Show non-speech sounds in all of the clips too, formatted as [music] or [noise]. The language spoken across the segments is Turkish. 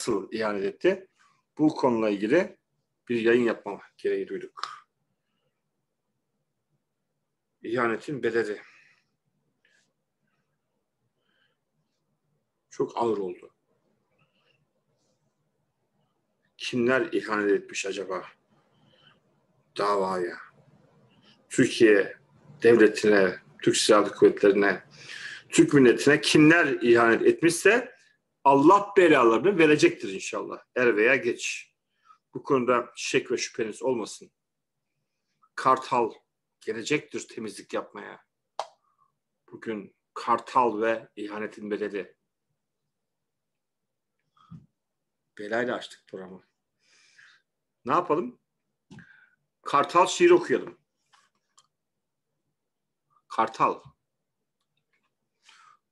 nasıl ihanet etti? Bu konuyla ilgili bir yayın yapmam gereği duyduk. İhanetin bedeli. Çok ağır oldu. Kimler ihanet etmiş acaba davaya? Türkiye devletine, Türk Silahlı Kuvvetleri'ne, Türk milletine kimler ihanet etmişse Allah belalarını verecektir inşallah er veya geç. Bu konuda şek ve şüpheniz olmasın. Kartal gelecektir temizlik yapmaya. Bugün kartal ve ihanetin bedeli. Belayla açtık programı. Ne yapalım? Kartal şiir okuyalım. Kartal.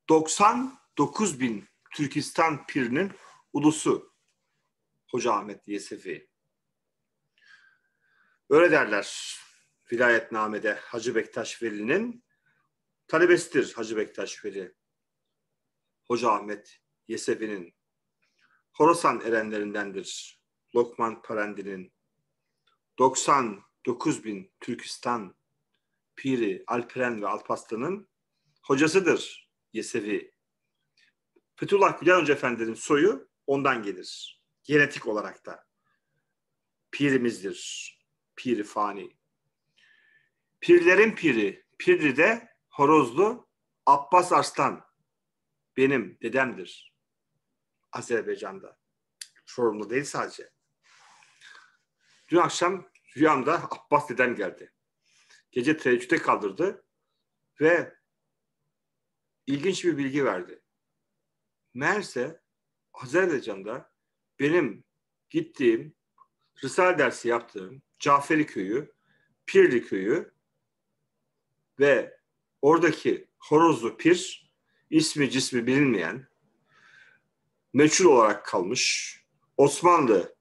99 bin Türkistan Pir'inin ulusu Hoca Ahmet Yesefi. Öyle derler vilayetnamede Hacı Bektaş Veli'nin talebesidir Hacı Bektaş Veli. Hoca Ahmet Yesefi'nin Horasan erenlerindendir Lokman Parendi'nin 99 bin Türkistan Piri Alperen ve Alpaslan'ın hocasıdır Yesevi. Fethullah Gülen Hoca Efendi'nin soyu ondan gelir. Genetik olarak da. Pirimizdir. Piri fani. Pirlerin piri. Pirli de horozlu Abbas Arslan. Benim dedemdir. Azerbaycan'da. sorumlu değil sadece. Dün akşam rüyamda Abbas dedem geldi. Gece teheccüde kaldırdı ve ilginç bir bilgi verdi Meğerse Azerbaycan'da benim gittiğim, Risale dersi yaptığım Caferi Köyü, Pirli Köyü ve oradaki horozlu pir, ismi cismi bilinmeyen, meçhul olarak kalmış Osmanlı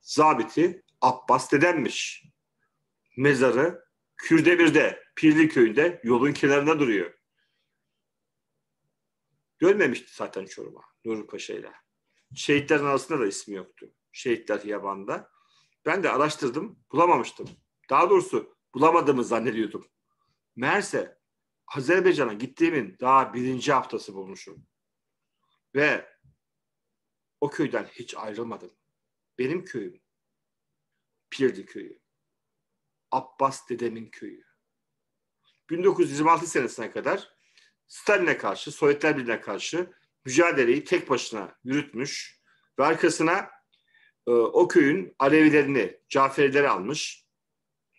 zabiti Abbas dedenmiş. Mezarı Kürdemir'de, Pirli köyünde yolun kenarında duruyor. Görmemişti zaten Çorum'a Nuri ile, Şehitlerin arasında da ismi yoktu. Şehitler Yaban'da. Ben de araştırdım, bulamamıştım. Daha doğrusu bulamadığımı zannediyordum. Meğerse Azerbaycan'a gittiğimin daha birinci haftası bulmuşum. Ve o köyden hiç ayrılmadım. Benim köyüm. Pirdi köyü. Abbas dedemin köyü. 1926 senesine kadar Stalin'e karşı, Sovyetler Birliği'ne karşı mücadeleyi tek başına yürütmüş ve arkasına e, o köyün Alevilerini, Caferileri almış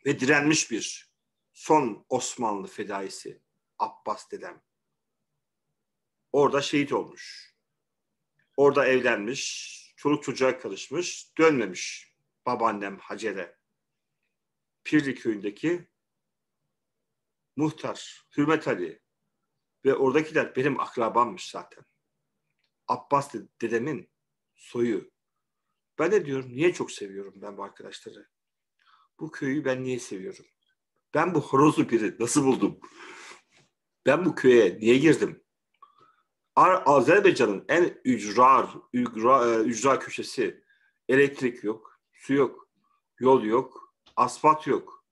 ve direnmiş bir son Osmanlı fedaisi Abbas dedem. Orada şehit olmuş. Orada evlenmiş, çoluk çocuğa karışmış, dönmemiş babaannem Hacer'e. Pirli köyündeki muhtar Hürmet Ali ve oradakiler benim akrabammış zaten. Abbas dedemin soyu. Ben de diyorum niye çok seviyorum ben bu arkadaşları? Bu köyü ben niye seviyorum? Ben bu horozlu biri nasıl buldum? Ben bu köye niye girdim? Azerbaycan'ın en ücrar, ücra, e, ücra köşesi elektrik yok, su yok, yol yok, asfalt yok.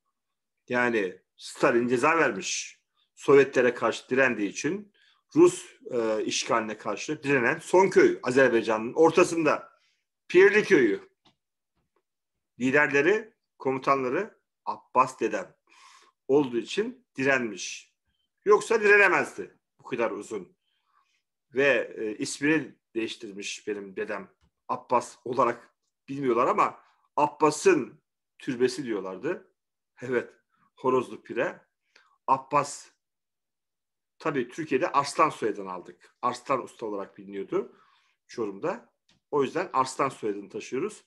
Yani Stalin ceza vermiş. Sovyetlere karşı direndiği için Rus e, işgaline karşı direnen son köy Azerbaycan'ın ortasında Pirli köyü. Liderleri, komutanları Abbas dedem olduğu için direnmiş. Yoksa direnemezdi bu kadar uzun. Ve e, ismini değiştirmiş benim dedem. Abbas olarak bilmiyorlar ama Abbas'ın türbesi diyorlardı. Evet, Horozlu Pire. Abbas Tabii Türkiye'de Arslan soyadını aldık. Arslan Usta olarak biliniyordu Çorum'da. O yüzden Arslan soyadını taşıyoruz.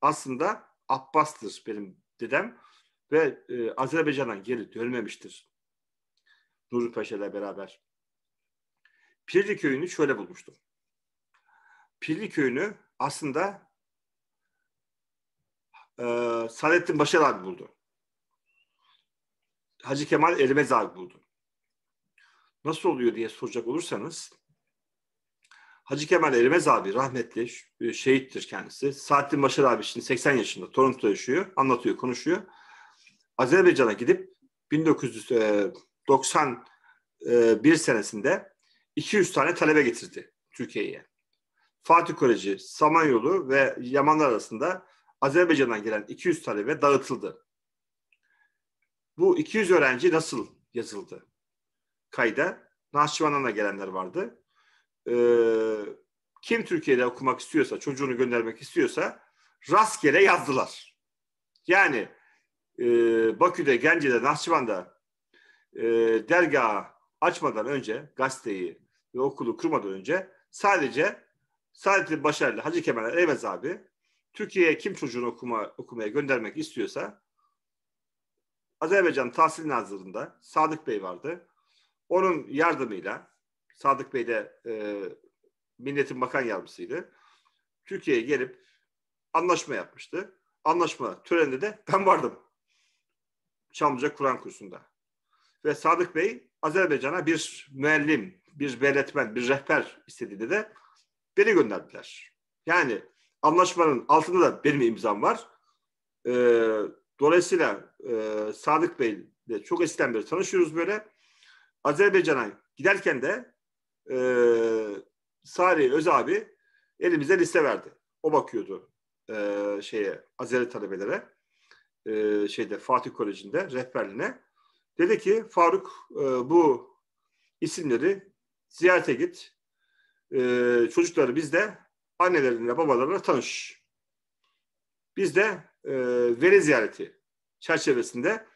Aslında Abbas'tır benim dedem ve e, Azerbaycan'a geri dönmemiştir. Nuri Paşa ile beraber. Pirli köyünü şöyle bulmuştum. Pirli köyünü aslında e, Saadettin Başar abi buldu. Hacı Kemal Elmez abi buldu nasıl oluyor diye soracak olursanız Hacı Kemal Ermez abi rahmetli e, şehittir kendisi. Saadettin Başar abi şimdi 80 yaşında Toronto'da yaşıyor. Anlatıyor, konuşuyor. Azerbaycan'a gidip 1991 e, e, senesinde 200 tane talebe getirdi Türkiye'ye. Fatih Koleji, Samanyolu ve Yamanlar arasında Azerbaycan'dan gelen 200 talebe dağıtıldı. Bu 200 öğrenci nasıl yazıldı? kayda Nahçıvan'dan da gelenler vardı. E, kim Türkiye'de okumak istiyorsa, çocuğunu göndermek istiyorsa rastgele yazdılar. Yani e, Bakü'de, Gence'de, Nahçıvan'da e, dergahı açmadan önce, gazeteyi ve okulu kurmadan önce sadece Saadettin Başarılı, Hacı Kemal Eyvaz abi Türkiye'ye kim çocuğunu okuma, okumaya göndermek istiyorsa Azerbaycan Tahsil Nazırı'nda Sadık Bey vardı. Onun yardımıyla Sadık Bey de e, milletin bakan yardımcısıydı. Türkiye'ye gelip anlaşma yapmıştı. Anlaşma töreninde de ben vardım. Çamlıca Kur'an kursunda. Ve Sadık Bey Azerbaycan'a bir müellim, bir belletmen, bir rehber istediğinde de beni gönderdiler. Yani anlaşmanın altında da benim imzam var. E, dolayısıyla e, Sadık Bey ile çok eskiden beri tanışıyoruz böyle. Azerbaycan'a giderken de e, Sari Öz abi elimize liste verdi. O bakıyordu e, şeye Azeri talebelere e, şeyde Fatih Koleji'nde rehberliğine. Dedi ki Faruk e, bu isimleri ziyarete git. E, çocukları bizde annelerine babalarına tanış. Biz de e, veri ziyareti çerçevesinde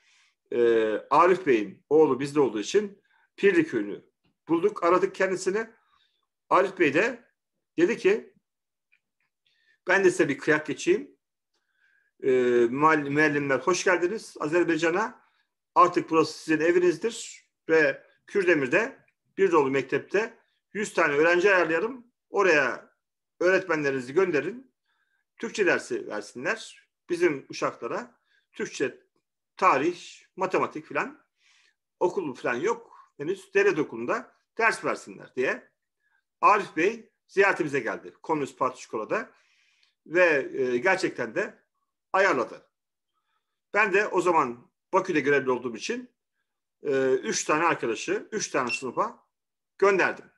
e, Arif Bey'in oğlu bizde olduğu için Pirli köyünü bulduk, aradık kendisini. Arif Bey de dedi ki ben de size bir kıyak geçeyim. E, müellimler hoş geldiniz Azerbaycan'a. Artık burası sizin evinizdir ve Kürdemir'de bir dolu mektepte 100 tane öğrenci ayarlayalım. Oraya öğretmenlerinizi gönderin. Türkçe dersi versinler. Bizim uşaklara Türkçe, tarih, matematik filan okul filan yok henüz Deredokun'da ders versinler diye Arif Bey ziyaretimize geldi. Komünist Parti Şikola'da ve e, gerçekten de ayarladı. Ben de o zaman Bakü'de görevli olduğum için e, üç tane arkadaşı, üç tane sınıfa gönderdim.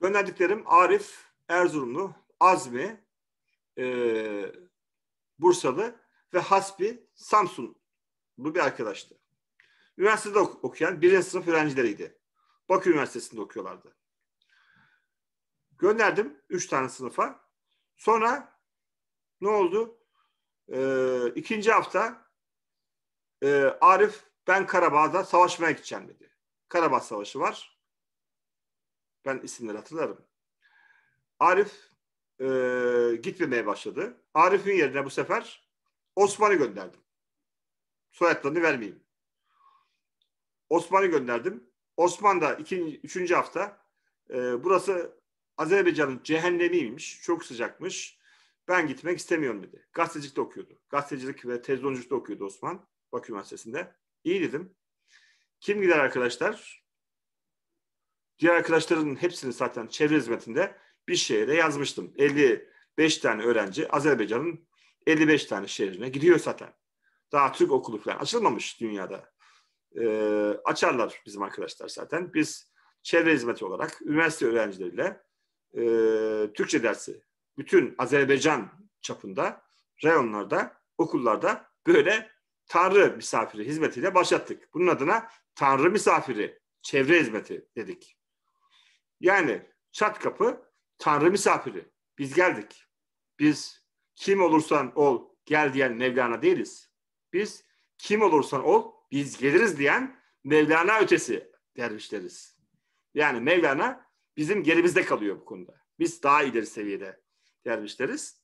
Gönderdiklerim Arif, Erzurumlu, Azmi, e, Bursalı ve Hasbi, Samsunlu bir arkadaştı üniversitede ok- okuyan birinci sınıf öğrencileriydi. Bakü Üniversitesi'nde okuyorlardı. Gönderdim üç tane sınıfa. Sonra ne oldu? Ee, ikinci hafta e, Arif ben Karabağ'da savaşmaya gideceğim dedi. Karabağ Savaşı var. Ben isimleri hatırlarım. Arif e, gitmemeye başladı. Arif'in yerine bu sefer Osman'ı gönderdim. Soyadlarını vermeyeyim. Osman'ı gönderdim. Osman da ikinci, üçüncü hafta e, burası Azerbaycan'ın cehennemiymiş. Çok sıcakmış. Ben gitmek istemiyorum dedi. Gazetecilikte okuyordu. Gazetecilik ve televizyonculukta okuyordu Osman. Bakü Üniversitesi'nde. İyi dedim. Kim gider arkadaşlar? Diğer arkadaşların hepsini zaten çevre hizmetinde bir şehre yazmıştım. 55 tane öğrenci Azerbaycan'ın 55 tane şehrine gidiyor zaten. Daha Türk okulu falan açılmamış dünyada e, açarlar bizim arkadaşlar zaten. Biz çevre hizmeti olarak üniversite öğrencileriyle e, Türkçe dersi bütün Azerbaycan çapında rayonlarda okullarda böyle Tanrı misafiri hizmetiyle başlattık. Bunun adına Tanrı misafiri, çevre hizmeti dedik. Yani çat kapı Tanrı misafiri. Biz geldik. Biz kim olursan ol gel diyen Mevlana değiliz. Biz kim olursan ol biz geliriz diyen Mevlana ötesi dervişleriz. Yani Mevlana bizim gerimizde kalıyor bu konuda. Biz daha ileri seviyede dervişleriz.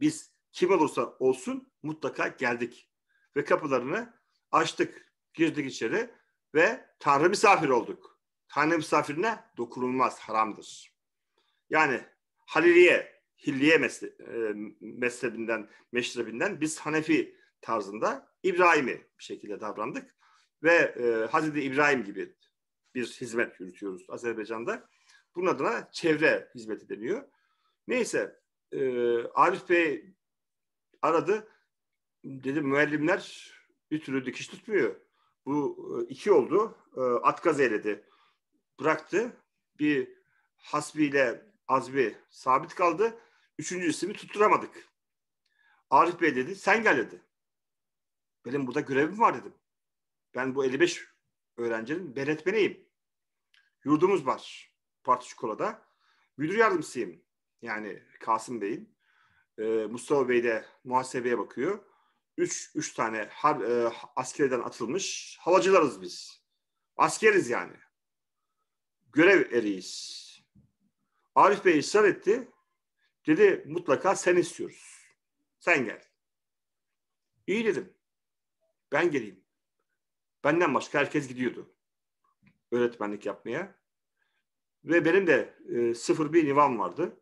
Biz kim olursa olsun mutlaka geldik ve kapılarını açtık, girdik içeri ve Tanrı misafir olduk. Tanrı misafirine dokunulmaz, haramdır. Yani Haliliye, Hilliye e, mezhebinden, meşrebinden biz Hanefi tarzında İbrahim'i bir şekilde davrandık. Ve e, Hazreti İbrahim gibi bir hizmet yürütüyoruz Azerbaycan'da. Bunun adına çevre hizmeti deniyor. Neyse e, Arif Bey aradı. Dedi müellimler bir türlü dikiş tutmuyor. Bu e, iki oldu. E, at gazeyledi. Bıraktı. Bir hasbi ile azbi sabit kaldı. Üçüncü ismi tutturamadık. Arif Bey dedi sen gel dedi. Benim burada görevim var dedim. Ben bu 55 öğrencinin denetmeniyim. Yurdumuz var Parti Çikola'da. Müdür yardımcısıyım. Yani Kasım Bey'in. E, Mustafa Bey de muhasebeye bakıyor. Üç, üç tane har, e, askerden atılmış havacılarız biz. Askeriz yani. Görev eriyiz. Arif Bey ısrar etti. Dedi mutlaka sen istiyoruz. Sen gel. İyi dedim. Ben geleyim. Benden başka herkes gidiyordu öğretmenlik yapmaya. Ve benim de e, sıfır bir nivam vardı.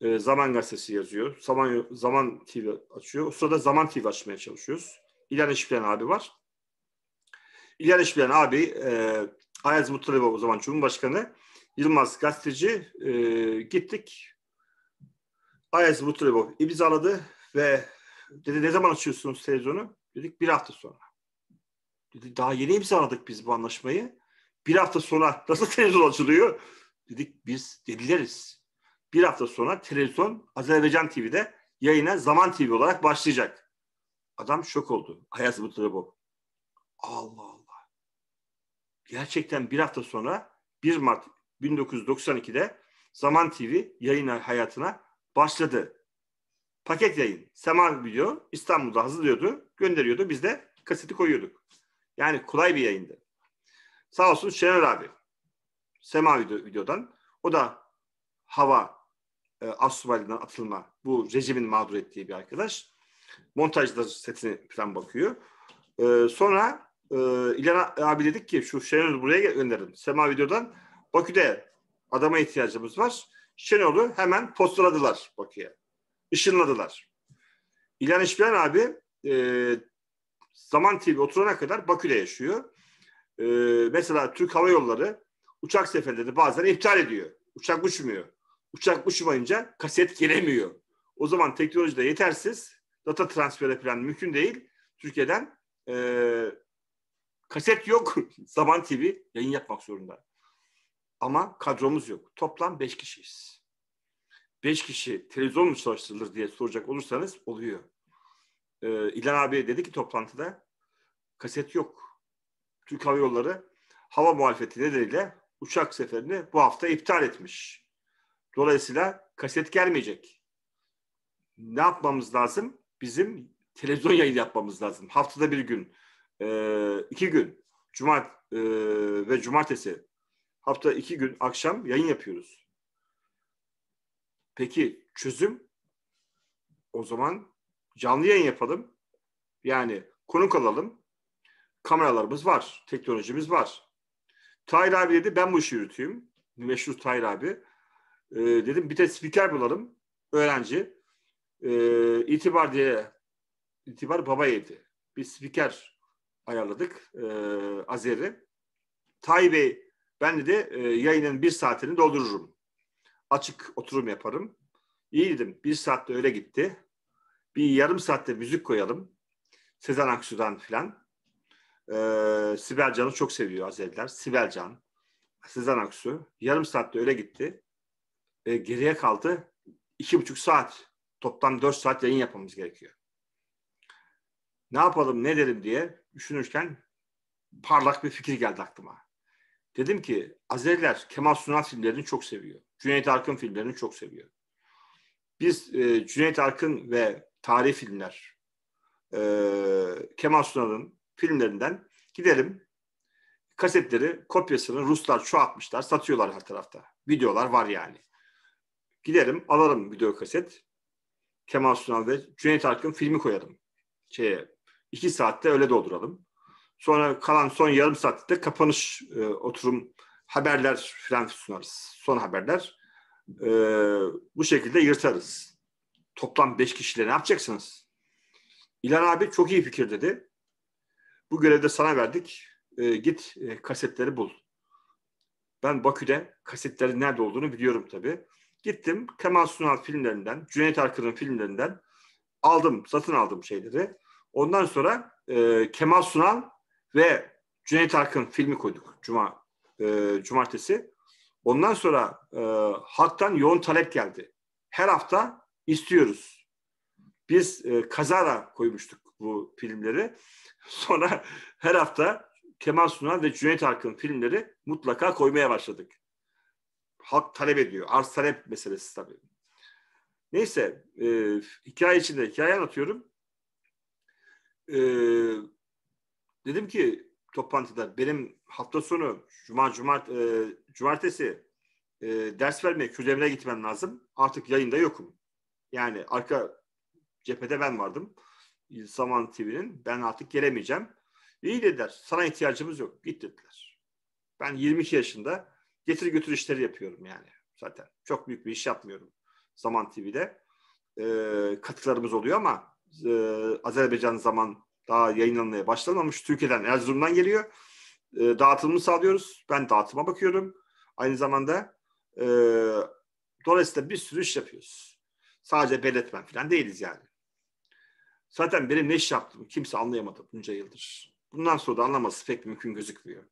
E, Zaman gazetesi yazıyor. Zaman Zaman TV açıyor. O sırada Zaman TV açmaya çalışıyoruz. İlhan Eşbilen abi var. İlhan Eşbilen abi e, Ayaz Muttalip o zaman Cumhurbaşkanı. Yılmaz gazeteci e, gittik. Ayaz Muttalip imzaladı ve dedi ne zaman açıyorsunuz televizyonu? Dedik bir hafta sonra. Dedi daha yeni imzaladık biz bu anlaşmayı. Bir hafta sonra nasıl [laughs] televizyon açılıyor? Dedik biz dedileriz Bir hafta sonra televizyon Azerbaycan TV'de yayına Zaman TV olarak başlayacak. Adam şok oldu. hayat bu. Allah Allah. Gerçekten bir hafta sonra 1 Mart 1992'de Zaman TV yayına hayatına başladı. Paket yayın. Sema Video İstanbul'da hazırlıyordu gönderiyordu. Biz de kaseti koyuyorduk. Yani kolay bir yayındı. Sağ olsun Şener abi. Sema videodan. O da hava e, Astrobali'den atılma bu rejimin mağdur ettiği bir arkadaş. Montajda setini falan bakıyor. E, sonra e, İlhan abi dedik ki şu Şener'i buraya gönderin. Sema videodan Bakü'de adama ihtiyacımız var. Şenol'u hemen postaladılar Bakü'ye. Işınladılar. İlhan İşbilen abi e, Zaman TV oturana kadar Bakü'de yaşıyor. E, mesela Türk Hava Yolları uçak seferleri bazen iptal ediyor. Uçak uçmuyor. Uçak uçmayınca kaset gelemiyor. O zaman teknoloji de yetersiz. Data transferi falan mümkün değil. Türkiye'den e, kaset yok. [laughs] Zaman TV yayın yapmak zorunda. Ama kadromuz yok. Toplam beş kişiyiz. Beş kişi televizyon mu çalıştırılır diye soracak olursanız oluyor e, İlhan abi dedi ki toplantıda kaset yok. Türk Hava Yolları hava muhalefeti nedeniyle uçak seferini bu hafta iptal etmiş. Dolayısıyla kaset gelmeyecek. Ne yapmamız lazım? Bizim televizyon yayını yapmamız lazım. Haftada bir gün, e, iki gün, cuma e, ve cumartesi hafta iki gün akşam yayın yapıyoruz. Peki çözüm o zaman Canlı yayın yapalım. Yani konuk alalım. Kameralarımız var. Teknolojimiz var. Tahir abi dedi ben bu işi yürüteyim. Meşhur Tahir abi. Ee, dedim bir de spiker bulalım. Öğrenci. Ee, itibar diye itibar baba yedi. Bir spiker ayarladık. E, Azeri. Tay Bey ben de e, yayının bir saatini doldururum. Açık oturum yaparım. İyi dedim. Bir saatte öyle gitti bir yarım saatte müzik koyalım. Sezen Aksu'dan filan. Ee, Sibel Can'ı çok seviyor Azeriler. Sibel Can, Sezen Aksu. Yarım saatte öyle gitti. Ee, geriye kaldı iki buçuk saat. Toplam dört saat yayın yapmamız gerekiyor. Ne yapalım, ne derim diye düşünürken parlak bir fikir geldi aklıma. Dedim ki Azeriler Kemal Sunal filmlerini çok seviyor. Cüneyt Arkın filmlerini çok seviyor. Biz e, Cüneyt Arkın ve tarih filmler e, Kemal Sunal'ın filmlerinden gidelim kasetleri kopyasını Ruslar çoğaltmışlar satıyorlar her tarafta. Videolar var yani. Gidelim, alalım video kaset. Kemal Sunal ve Cüneyt Arkın filmi koyalım. Şeye, iki saatte öyle dolduralım. Sonra kalan son yarım saatte kapanış e, oturum haberler falan sunarız. Son haberler. E, bu şekilde yırtarız. Toplam beş kişiyle ne yapacaksınız? İlan abi çok iyi fikir dedi. Bu görevde sana verdik. E, git e, kasetleri bul. Ben Bakü'de kasetlerin nerede olduğunu biliyorum tabii. Gittim Kemal Sunal filmlerinden, Cüneyt Arkın'ın filmlerinden aldım, satın aldım şeyleri. Ondan sonra e, Kemal Sunal ve Cüneyt Arkın filmi koyduk Cuma e, Cumartesi. Ondan sonra e, halktan yoğun talep geldi. Her hafta istiyoruz. Biz e, kazara koymuştuk bu filmleri. Sonra her hafta Kemal Sunal ve Cüneyt Arkın filmleri mutlaka koymaya başladık. Halk talep ediyor. Arz talep meselesi tabii. Neyse e, hikaye içinde hikaye anlatıyorum. E, dedim ki toplantıda benim hafta sonu cuma cuma e, cumartesi e, ders vermeye Kürdemre'ye gitmem lazım. Artık yayında yokum. Yani arka cephede ben vardım. Zaman TV'nin. Ben artık gelemeyeceğim. İyi dediler. Sana ihtiyacımız yok. Git dediler. Ben 22 yaşında getir götür işleri yapıyorum yani zaten. Çok büyük bir iş yapmıyorum Zaman TV'de. E, ee, katkılarımız oluyor ama e, Azerbaycan zaman daha yayınlanmaya başlamamış. Türkiye'den, Erzurum'dan geliyor. E, dağıtımını sağlıyoruz. Ben dağıtıma bakıyorum. Aynı zamanda e, dolayısıyla bir sürü iş yapıyoruz. Sadece belletmen falan değiliz yani. Zaten benim ne iş yaptığımı kimse anlayamadı bunca yıldır. Bundan sonra da anlaması pek mümkün gözükmüyor.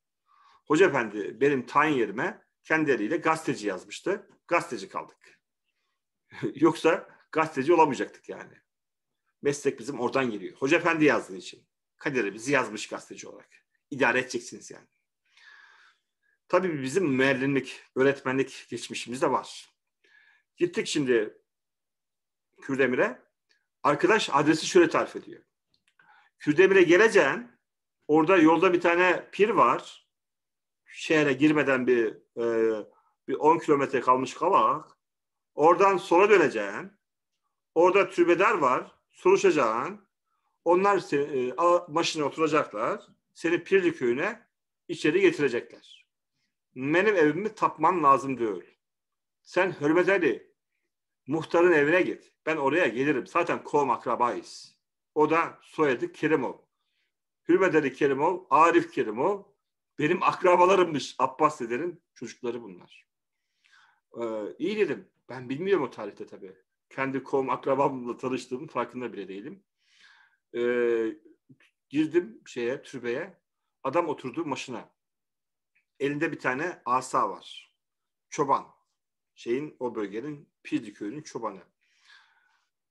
Hoca efendi benim tayin yerime kendi eliyle gazeteci yazmıştı. Gazeteci kaldık. [laughs] Yoksa gazeteci olamayacaktık yani. Meslek bizim oradan geliyor. Hoca efendi yazdığı için. Kaderimizi yazmış gazeteci olarak. İdare edeceksiniz yani. Tabii bizim müellimlik, öğretmenlik geçmişimiz de var. Gittik şimdi Kürdemir'e. Arkadaş adresi şöyle tarif ediyor. Kürdemir'e geleceğin orada yolda bir tane pir var. Şehre girmeden bir e, bir 10 kilometre kalmış kavak. Oradan sola döneceksin. Orada türbedar var. Soruşacaksın. Onlar seni, e, maşine oturacaklar. Seni Pirli köyüne içeri getirecekler. Benim evimi tapman lazım diyor. Sen Hürmet Ali muhtarın evine git. Ben oraya gelirim. Zaten kom akrabayız. O da soyadı Kerimov. Hürmedeli Kerimov, Arif Kerimov. Benim akrabalarımmış. Abbas dedenin çocukları bunlar. Ee, iyi dedim. Ben bilmiyorum o tarihte tabii. Kendi kom akrabamla tanıştığımın farkında bile değilim. Ee, girdim şeye, türbeye. Adam oturdu maşına. Elinde bir tane asa var. Çoban. Şeyin o bölgenin Pirdi köyünün çobanı.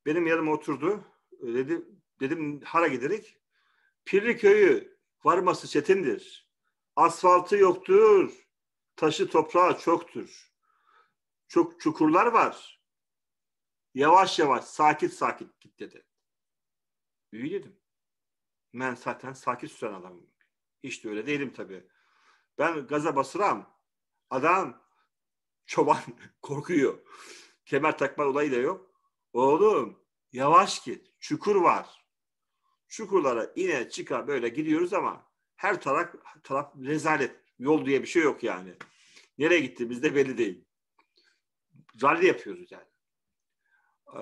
Benim yanıma oturdu. E, dedi, dedim hara giderek. Pirli köyü varması çetindir. Asfaltı yoktur. Taşı toprağı çoktur. Çok çukurlar var. Yavaş yavaş, sakin sakin git dedi. İyi dedim. Ben zaten sakin süren adamım. Hiç de öyle değilim tabii. Ben gaza basıram. Adam çoban [laughs] korkuyor. Kemer takma olayı da yok. Oğlum yavaş git. Çukur var. Çukurlara ine çıka böyle gidiyoruz ama her taraf, taraf rezalet. Yol diye bir şey yok yani. Nereye gittiğimizde belli değil. Rally yapıyoruz yani. Ee,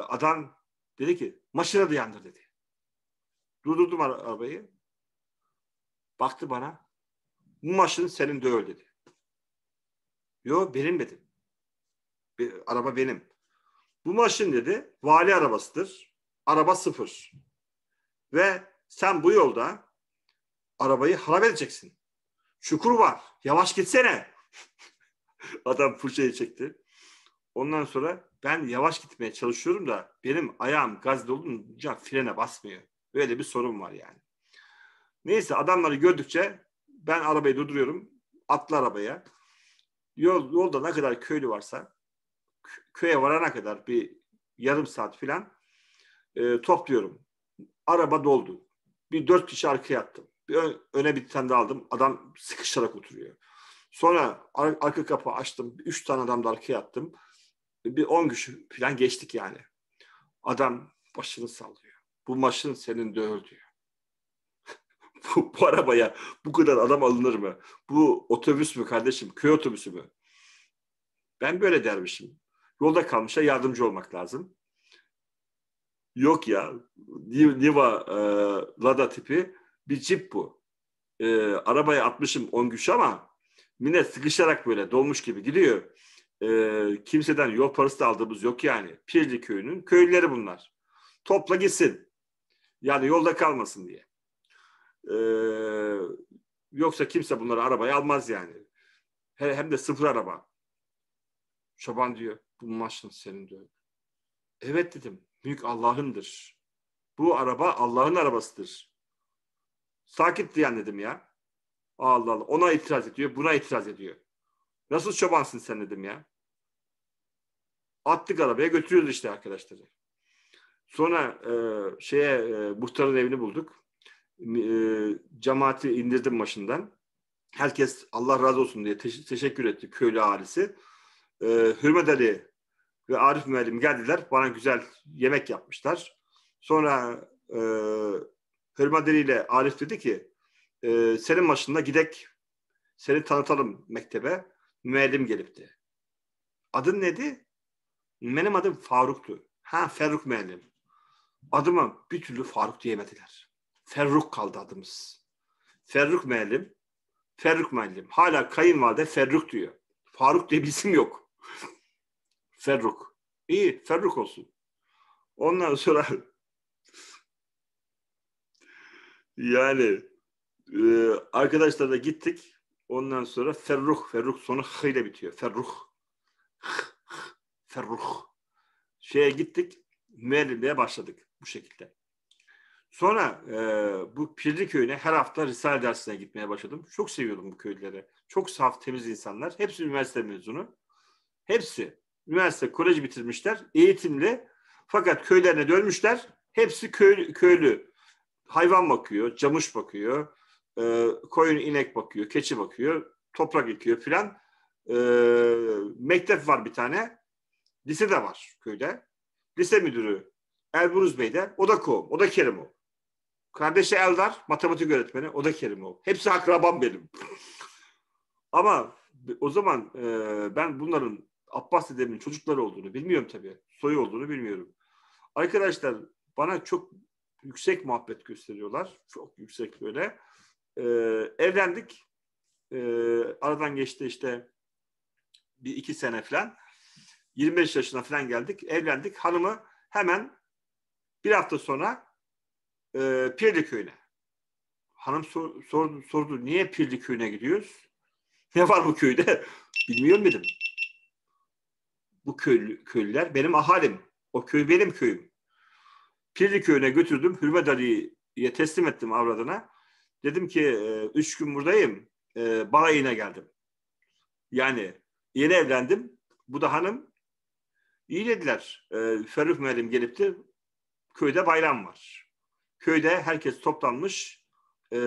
adam dedi ki maşına dayandır dedi. Durdurdum arabayı. Baktı bana. Bu maşın senin de öl dedi. Yo benim dedim. Bir, araba benim. Bu maşın dedi vali arabasıdır. Araba sıfır. Ve sen bu yolda arabayı harap edeceksin. Çukur var. Yavaş gitsene. [laughs] Adam fırçayı çekti. Ondan sonra ben yavaş gitmeye çalışıyorum da benim ayağım gaz dolunca frene basmıyor. Böyle bir sorun var yani. Neyse adamları gördükçe ben arabayı durduruyorum. Atlı arabaya. Yol, yolda ne kadar köylü varsa köye varana kadar bir yarım saat filan e, topluyorum. Araba doldu. Bir dört kişi arkaya attım. Bir ön, öne bir tane de aldım. Adam sıkışarak oturuyor. Sonra ar- arka kapı açtım. Üç tane adam da arkaya attım. Bir on kişi filan geçtik yani. Adam başını sallıyor. Bu maşın senin de öl diyor. [laughs] bu, bu arabaya bu kadar adam alınır mı? Bu otobüs mü kardeşim? Köy otobüsü mü? Ben böyle dermişim. Yolda kalmışa yardımcı olmak lazım. Yok ya, Niva e, Lada tipi bir cip bu. E, arabaya atmışım 10 güç ama millet sıkışarak böyle dolmuş gibi gidiyor. E, kimseden yol parası da aldığımız yok yani. Pirli köyünün köylüleri bunlar. Topla gitsin. Yani yolda kalmasın diye. E, yoksa kimse bunları arabaya almaz yani. Hem de sıfır araba. Çoban diyor bu maç senin diyor. Evet dedim. Mülk Allah'ındır. Bu araba Allah'ın arabasıdır. Sakit diyen dedim ya. Allah Allah. Ona itiraz ediyor. Buna itiraz ediyor. Nasıl çobansın sen dedim ya. Attık arabaya götürüyoruz işte arkadaşları. Sonra e, şeye e, muhtarın evini bulduk. E, cemaati indirdim başından. Herkes Allah razı olsun diye te- teşekkür etti köylü ailesi e, Hürmet Ali ve Arif Müellim geldiler. Bana güzel yemek yapmışlar. Sonra e, Hürmet Ali ile Arif dedi ki e, senin maçında gidek seni tanıtalım mektebe. Müellim gelipti. Adın neydi? Benim adım Faruk'tu. Ha Ferruk Müellim. Adıma bir türlü Faruk diyemediler. Ferruk kaldı adımız. Ferruk Müellim. Ferruk Müellim. Hala kayınvalide Ferruk diyor. Faruk diye bir isim yok. Ferruk. İyi Ferruk olsun. Ondan sonra [laughs] yani e, arkadaşlarla gittik. Ondan sonra Ferruh. Ferruh sonu H ile bitiyor. Ferruh. Ferruh. Şeye gittik. Müellimliğe başladık bu şekilde. Sonra e, bu Pirli köyüne her hafta Risale dersine gitmeye başladım. Çok seviyordum bu köylüleri. Çok saf, temiz insanlar. Hepsi üniversite mezunu. Hepsi üniversite, kolej bitirmişler eğitimli fakat köylerine dönmüşler. Hepsi köy, köylü. Hayvan bakıyor, camış bakıyor, e, koyun inek bakıyor, keçi bakıyor, toprak ekiyor filan. E, mektep var bir tane. Lise de var köyde. Lise müdürü Erburuz Bey'de. O da kovum, o da Kerimov. Kardeşi Eldar, matematik öğretmeni, o da Kerimov. Hepsi akrabam benim. [laughs] Ama o zaman e, ben bunların Abbas dedemin çocukları olduğunu bilmiyorum tabii. Soyu olduğunu bilmiyorum. Arkadaşlar bana çok yüksek muhabbet gösteriyorlar. Çok yüksek böyle. Ee, evlendik. Ee, aradan geçti işte bir iki sene falan. 25 yaşına falan geldik. Evlendik. Hanımı hemen bir hafta sonra e, Pirli köyüne. Hanım sor, sor, sordu niye Pirli köyüne gidiyoruz? Ne var bu köyde? [laughs] Bilmiyor muydum? bu köylü, köylüler benim ahalim. O köy benim köyüm. Pirli köyüne götürdüm. Hürmet Ali'ye teslim ettim avradına. Dedim ki ee, üç gün buradayım. Ee, Balayına geldim. Yani yeni evlendim. Bu da hanım. İyi dediler. Ee, Ferruh Müellim gelipti. Köyde bayram var. Köyde herkes toplanmış.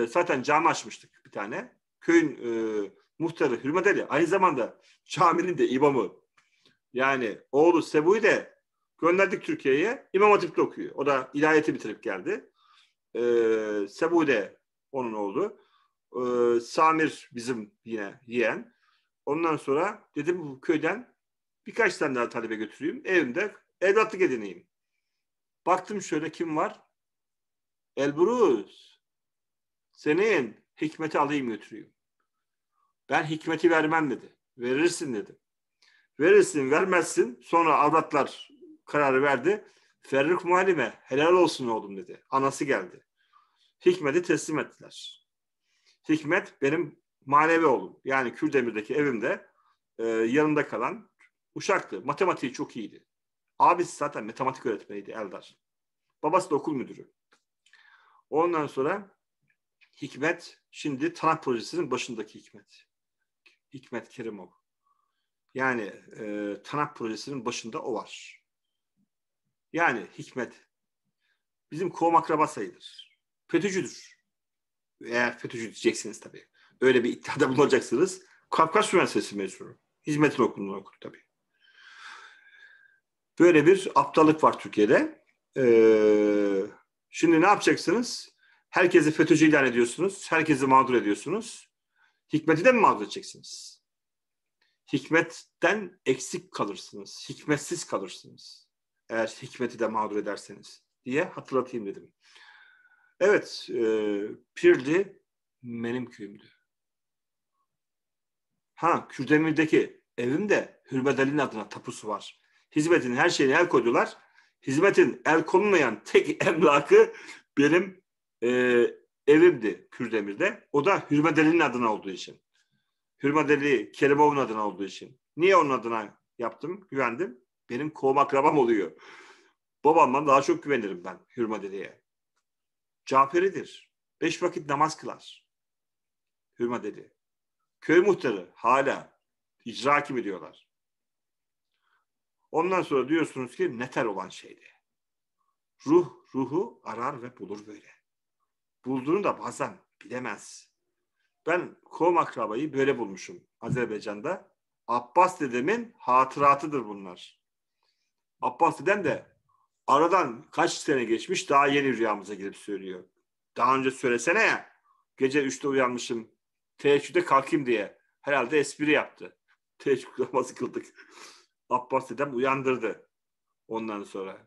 Zaten cami açmıştık bir tane. Köyün muhtarı Hürmet Ali aynı zamanda caminin de imamı yani oğlu Sebu'yu de gönderdik Türkiye'ye. İmam Hatip'te okuyor. O da ilahiyeti bitirip geldi. Ee, Sebu de onun oğlu. Ee, Samir bizim yine yeğen. Ondan sonra dedim bu köyden birkaç tane daha talebe götüreyim. Evimde evlatlık edineyim. Baktım şöyle kim var? Elbruz. Senin hikmeti alayım götüreyim. Ben hikmeti vermem dedi. Verirsin dedim. Verirsin vermezsin. Sonra avratlar kararı verdi. Ferruk muhalime helal olsun oğlum dedi. Anası geldi. Hikmet'i teslim ettiler. Hikmet benim manevi oğlum. Yani Kürdemir'deki evimde e, yanında kalan uşaktı. Matematiği çok iyiydi. Abisi zaten matematik öğretmeniydi Eldar. Babası da okul müdürü. Ondan sonra Hikmet şimdi Tanak Projesi'nin başındaki Hikmet. Hikmet Kerimov. Yani e, TANAP projesinin başında o var. Yani Hikmet bizim kovum akraba sayılır. FETÖ'cüdür. Eğer FETÖ'cü diyeceksiniz tabii. Öyle bir iddiada [laughs] bulunacaksınız. Kafkas Üniversitesi mezunu. Hizmetin okulunu okudu tabii. Böyle bir aptallık var Türkiye'de. Ee, şimdi ne yapacaksınız? Herkesi FETÖ'cü ilan ediyorsunuz. Herkesi mağdur ediyorsunuz. Hikmet'i de mi mağdur edeceksiniz? hikmetten eksik kalırsınız. Hikmetsiz kalırsınız. Eğer hikmeti de mağdur ederseniz diye hatırlatayım dedim. Evet, e, Pirli benim köyümdü. Ha, Kürdemir'deki evimde Hürmet Ali'nin adına tapusu var. Hizmetin her şeyini el koydular. Hizmetin el konmayan tek [laughs] emlakı benim e, evimdi Kürdemir'de. O da Hürmet Ali'nin adına olduğu için. Hürmadeli Kerimov'un adına olduğu için. Niye onun adına yaptım? Güvendim. Benim kovum akrabam oluyor. Babamdan daha çok güvenirim ben Hürmadeli'ye. Caferidir. Beş vakit namaz kılar. Hürmadeli. Köy muhtarı hala icra kimi diyorlar. Ondan sonra diyorsunuz ki neter olan şeydi. Ruh, ruhu arar ve bulur böyle. Bulduğunu da bazen bilemez. Ben kovum akrabayı böyle bulmuşum Azerbaycan'da. Abbas dedemin hatıratıdır bunlar. Abbas dedem de aradan kaç sene geçmiş daha yeni rüyamıza girip söylüyor. Daha önce söylesene ya gece üçte uyanmışım teheccüde kalkayım diye herhalde espri yaptı. [laughs] Teheccüd namazı kıldık. Abbas dedem uyandırdı ondan sonra.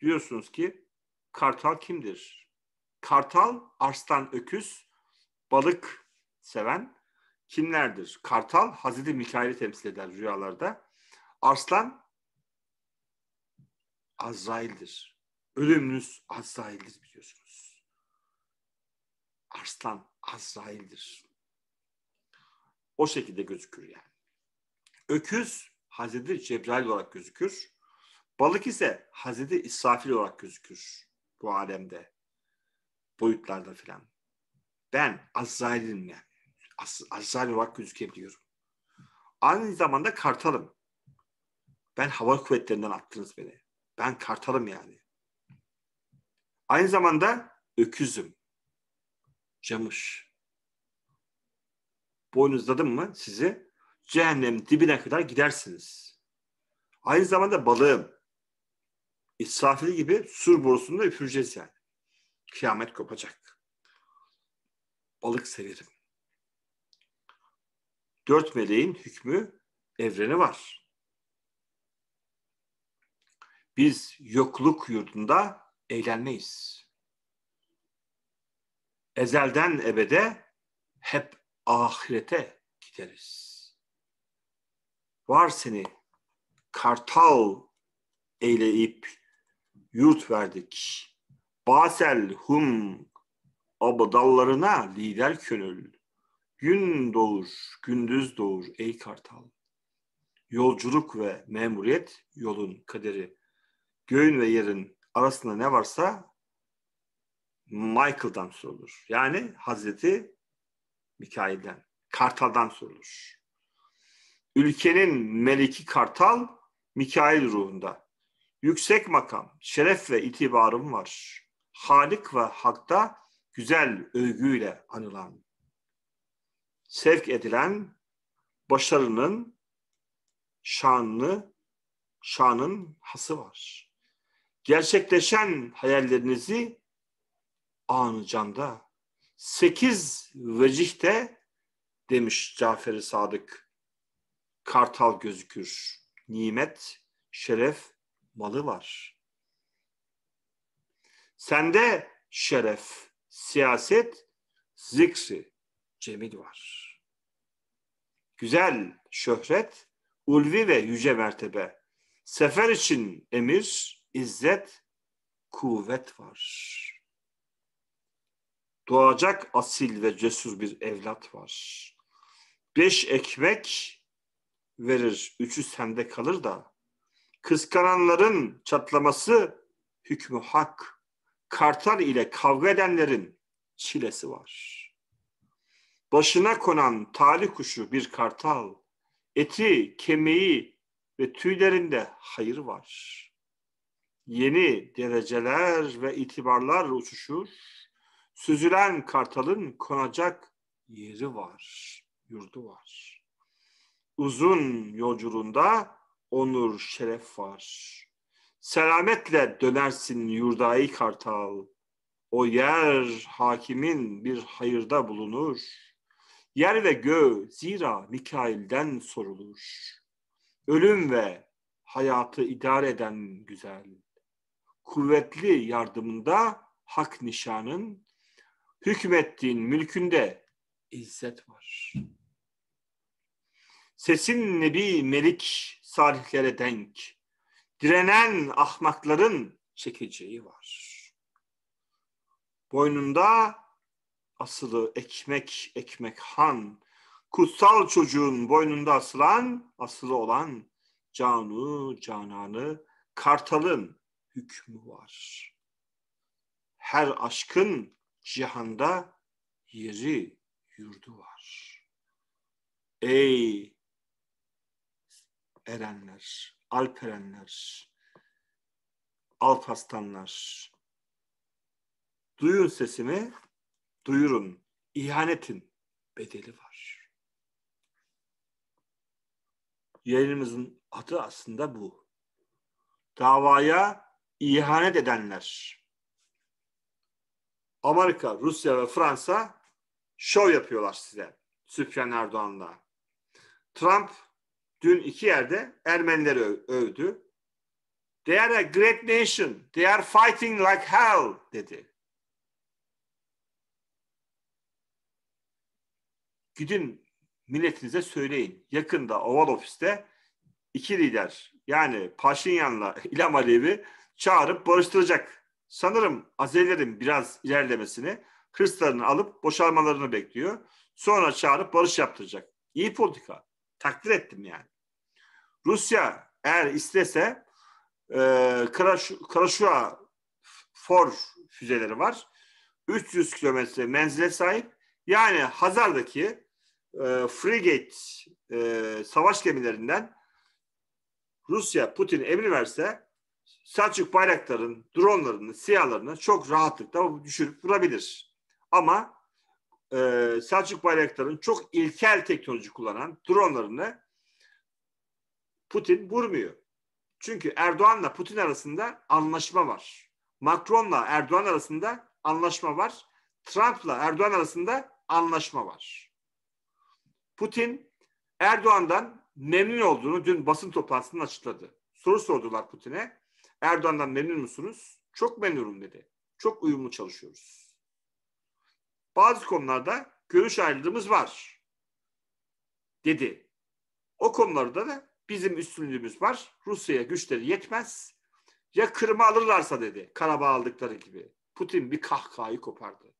Diyorsunuz ki Kartal kimdir? Kartal arslan öküz, balık seven kimlerdir? Kartal Hazreti Mikail'i temsil eder rüyalarda. Arslan Azrail'dir. Ölümünüz Azrail'dir biliyorsunuz. Arslan Azrail'dir. O şekilde gözükür yani. Öküz Hazreti Cebrail olarak gözükür. Balık ise Hazreti İsrafil olarak gözükür bu alemde. Boyutlarda filan ben Azrail'imle Azrail olarak gözükebiliyorum. Aynı zamanda kartalım. Ben hava kuvvetlerinden attınız beni. Ben kartalım yani. Aynı zamanda öküzüm. Camış. Boynuzladım mı sizi? Cehennem dibine kadar gidersiniz. Aynı zamanda balığım. İsrafil gibi sur borusunda üfüreceğiz yani. Kıyamet kopacak balık severim. Dört meleğin hükmü evreni var. Biz yokluk yurdunda eğlenmeyiz. Ezelden ebede hep ahirete gideriz. Var seni kartal eyleyip yurt verdik. Basel hum Abadallarına lider könül. Gün doğur, gündüz doğur ey kartal. Yolculuk ve memuriyet yolun kaderi. Göğün ve yerin arasında ne varsa Michael'dan sorulur. Yani Hazreti Mikail'den, Kartal'dan sorulur. Ülkenin meleki Kartal, Mikail ruhunda. Yüksek makam, şeref ve itibarım var. Halik ve hakta güzel övgüyle anılan, sevk edilen başarının şanlı, şanın hası var. Gerçekleşen hayallerinizi anı canda, sekiz vecihte demiş Cafer-i Sadık. Kartal gözükür, nimet, şeref, malı var. Sende şeref, siyaset zikri cemil var. Güzel şöhret, ulvi ve yüce mertebe. Sefer için emir, izzet, kuvvet var. Doğacak asil ve cesur bir evlat var. Beş ekmek verir, üçü sende kalır da. Kıskananların çatlaması hükmü hak kartal ile kavga edenlerin çilesi var. Başına konan talih kuşu bir kartal, eti, kemiği ve tüylerinde hayır var. Yeni dereceler ve itibarlar uçuşur, süzülen kartalın konacak yeri var, yurdu var. Uzun yolculuğunda onur, şeref var. Selametle dönersin yurdayı kartal. O yer hakimin bir hayırda bulunur. Yer ve göğ zira Mikail'den sorulur. Ölüm ve hayatı idare eden güzel. Kuvvetli yardımında hak nişanın, hükmettiğin mülkünde izzet var. Sesin nebi melik salihlere denk direnen ahmakların çekeceği var. Boynunda asılı ekmek ekmek han, kutsal çocuğun boynunda asılan, asılı olan canu cananı kartalın hükmü var. Her aşkın cihanda yeri yurdu var. Ey erenler! Alperenler, Alpaslanlar. Duyun sesimi, duyurun. İhanetin bedeli var. Yayınımızın adı aslında bu. Davaya ihanet edenler. Amerika, Rusya ve Fransa şov yapıyorlar size. Süfyan Erdoğan'la. Trump Dün iki yerde Ermenileri övdü. They are a great nation. They are fighting like hell dedi. Gidin milletinize söyleyin. Yakında Oval Ofis'te iki lider yani Paşinyan'la [laughs] İlham Aliyevi çağırıp barıştıracak. Sanırım Azerilerin biraz ilerlemesini, hırslarını alıp boşalmalarını bekliyor. Sonra çağırıp barış yaptıracak. İyi politika. Takdir ettim yani. Rusya eğer istese e, Karaşua for füzeleri var. 300 kilometre menzile sahip. Yani Hazar'daki e, frigate e, savaş gemilerinden Rusya Putin emri verse Selçuk bayrakların, dronlarını, siyalarını çok rahatlıkla düşürüp vurabilir. Ama e, Selçuk bayrakların çok ilkel teknoloji kullanan dronlarını Putin vurmuyor. Çünkü Erdoğan'la Putin arasında anlaşma var. Macron'la Erdoğan arasında anlaşma var. Trump'la Erdoğan arasında anlaşma var. Putin Erdoğan'dan memnun olduğunu dün basın toplantısında açıkladı. Soru sordular Putin'e. Erdoğan'dan memnun musunuz? Çok memnunum dedi. Çok uyumlu çalışıyoruz. Bazı konularda görüş ayrılığımız var dedi. O konularda da Bizim üstünlüğümüz var. Rusya'ya güçleri yetmez. Ya Kırım'ı alırlarsa dedi. Karabağ aldıkları gibi. Putin bir kahkahayı kopardı.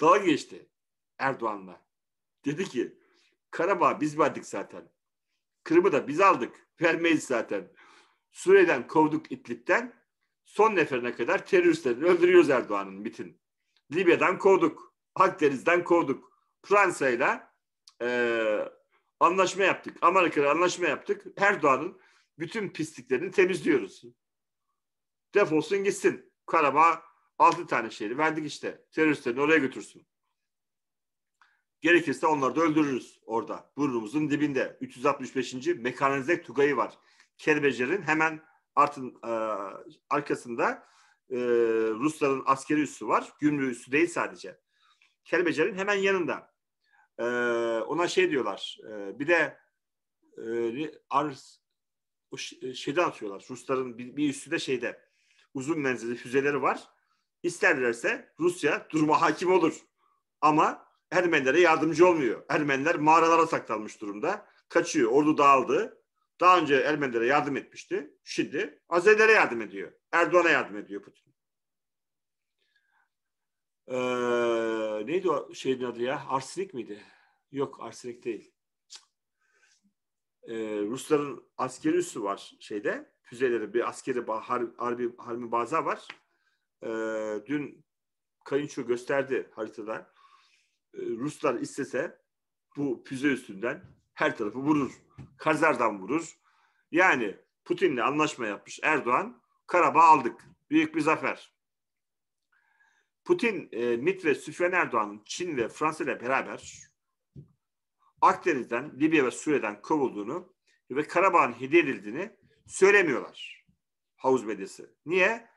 Dalga geçti Erdoğan'la. Dedi ki Karabağ biz verdik zaten. Kırım'ı da biz aldık. Vermeyiz zaten. Suriye'den kovduk İdlib'den. Son neferine kadar teröristleri öldürüyoruz Erdoğan'ın bitin. Libya'dan kovduk. Akdeniz'den kovduk. Fransa'yla ile anlaşma yaptık. Amerika'yla anlaşma yaptık. Erdoğan'ın bütün pisliklerini temizliyoruz. Defolsun gitsin. Karabağ altı tane şehri verdik işte. Teröristlerini oraya götürsün. Gerekirse onları da öldürürüz orada. Burnumuzun dibinde. 365. mekanize tugayı var. Kerbecer'in hemen artın, e, arkasında e, Rusların askeri üssü var. Gümrüğü üssü değil sadece. Kerbecer'in hemen yanında e, ona şey diyorlar. E, bir de e, arz şeyde atıyorlar. Rusların bir, bir üstü de şeyde uzun menzilli füzeleri var. İsterlerse Rusya duruma hakim olur. Ama Ermenilere yardımcı olmuyor. Ermeniler mağaralara saklanmış durumda. Kaçıyor. Ordu dağıldı. Daha önce Ermenilere yardım etmişti. Şimdi Azerilere yardım ediyor. Erdoğan'a yardım ediyor Putin. Ee, neydi o şeyin adı ya? Arsenik miydi? Yok arsenik değil. Ee, Rusların askeri üssü var şeyde. Füzeleri bir askeri har, harbi, harbi baza var. Ee, dün kayınço gösterdi haritadan. Ee, Ruslar istese bu füze üstünden her tarafı vurur. Kazardan vurur. Yani Putin'le anlaşma yapmış Erdoğan. Karabağ aldık. Büyük bir zafer. Putin, e, MİT ve Süfyan Erdoğan, Çin ve Fransa ile beraber Akdeniz'den, Libya ve Suriye'den kovulduğunu ve Karabağ'ın hediye edildiğini söylemiyorlar. Havuz medyası. Niye?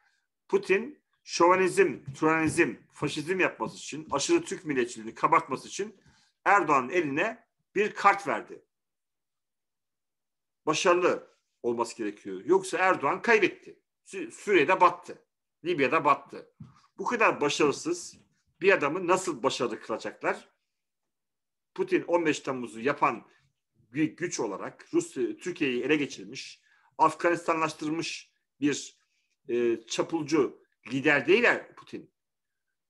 Putin şovanizm, turanizm, faşizm yapması için, aşırı Türk milliyetçiliğini kabartması için Erdoğan'ın eline bir kart verdi. Başarılı olması gerekiyor. Yoksa Erdoğan kaybetti. Sü Suriye'de battı. Libya'da battı bu kadar başarısız bir adamı nasıl başarı kılacaklar? Putin 15 Temmuz'u yapan bir güç olarak Rusya Türkiye'yi ele geçirmiş, Afganistanlaştırmış bir e, çapulcu lider değil Putin.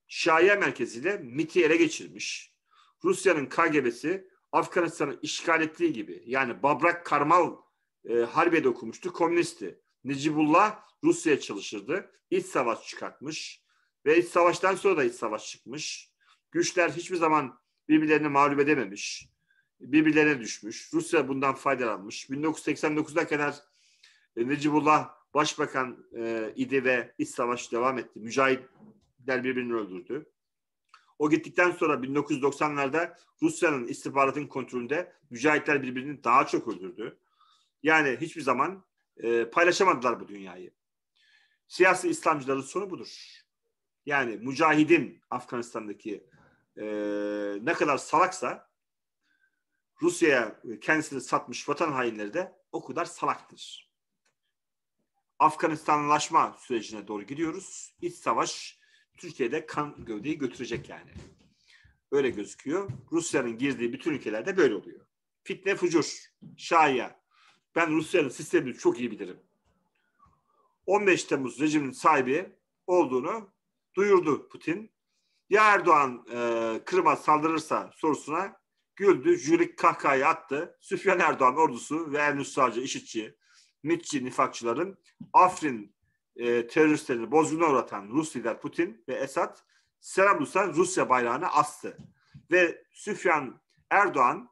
Şia merkeziyle MIT'i ele geçirmiş. Rusya'nın KGB'si Afganistan'ı işgal ettiği gibi yani Babrak Karmal e, Harbiye'de okumuştu, komünisti. Necibullah Rusya'ya çalışırdı. İç savaş çıkartmış. Ve iç savaştan sonra da iç savaş çıkmış. Güçler hiçbir zaman birbirlerini mağlup edememiş. Birbirlerine düşmüş. Rusya bundan faydalanmış. 1989'da kadar e, Necibullah başbakan e, idi ve iç savaş devam etti. Mücahitler birbirini öldürdü. O gittikten sonra 1990'larda Rusya'nın istihbaratın kontrolünde mücahitler birbirini daha çok öldürdü. Yani hiçbir zaman e, paylaşamadılar bu dünyayı. Siyasi İslamcıların sonu budur yani Mücahid'in Afganistan'daki e, ne kadar salaksa Rusya'ya kendisini satmış vatan hainleri de o kadar salaktır. Afganistanlaşma sürecine doğru gidiyoruz. İç savaş Türkiye'de kan gövdeyi götürecek yani. Öyle gözüküyor. Rusya'nın girdiği bütün ülkelerde böyle oluyor. Fitne fucur, şaya. Ben Rusya'nın sistemini çok iyi bilirim. 15 Temmuz rejiminin sahibi olduğunu duyurdu Putin. Ya Erdoğan e, Kırım'a saldırırsa sorusuna güldü, jürik kahkahayı attı. Süfyan Erdoğan ordusu ve El Nusracı, IŞİD'çi, MİT'çi, nifakçıların Afrin e, teröristlerini bozguna uğratan Rus lider Putin ve Esad Selamus'a Rusya bayrağını astı. Ve Süfyan Erdoğan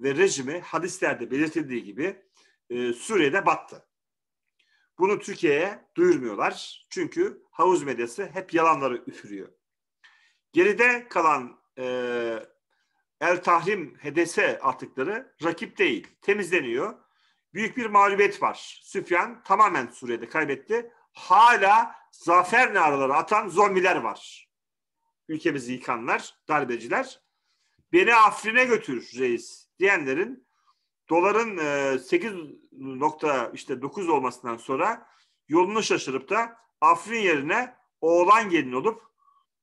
ve rejimi hadislerde belirtildiği gibi e, Suriye'de battı. Bunu Türkiye'ye duyurmuyorlar. Çünkü havuz medyası hep yalanları üfürüyor. Geride kalan e, El Tahrim Hedese attıkları rakip değil, temizleniyor. Büyük bir mağlubiyet var. Süfyan tamamen Suriye'de kaybetti. Hala zafer naraları atan zombiler var. Ülkemizi yıkanlar, darbeciler. Beni Afrin'e götür reis diyenlerin doların 8 e, nokta işte 9 olmasından sonra yolunu şaşırıp da Afrin yerine oğlan gelin olup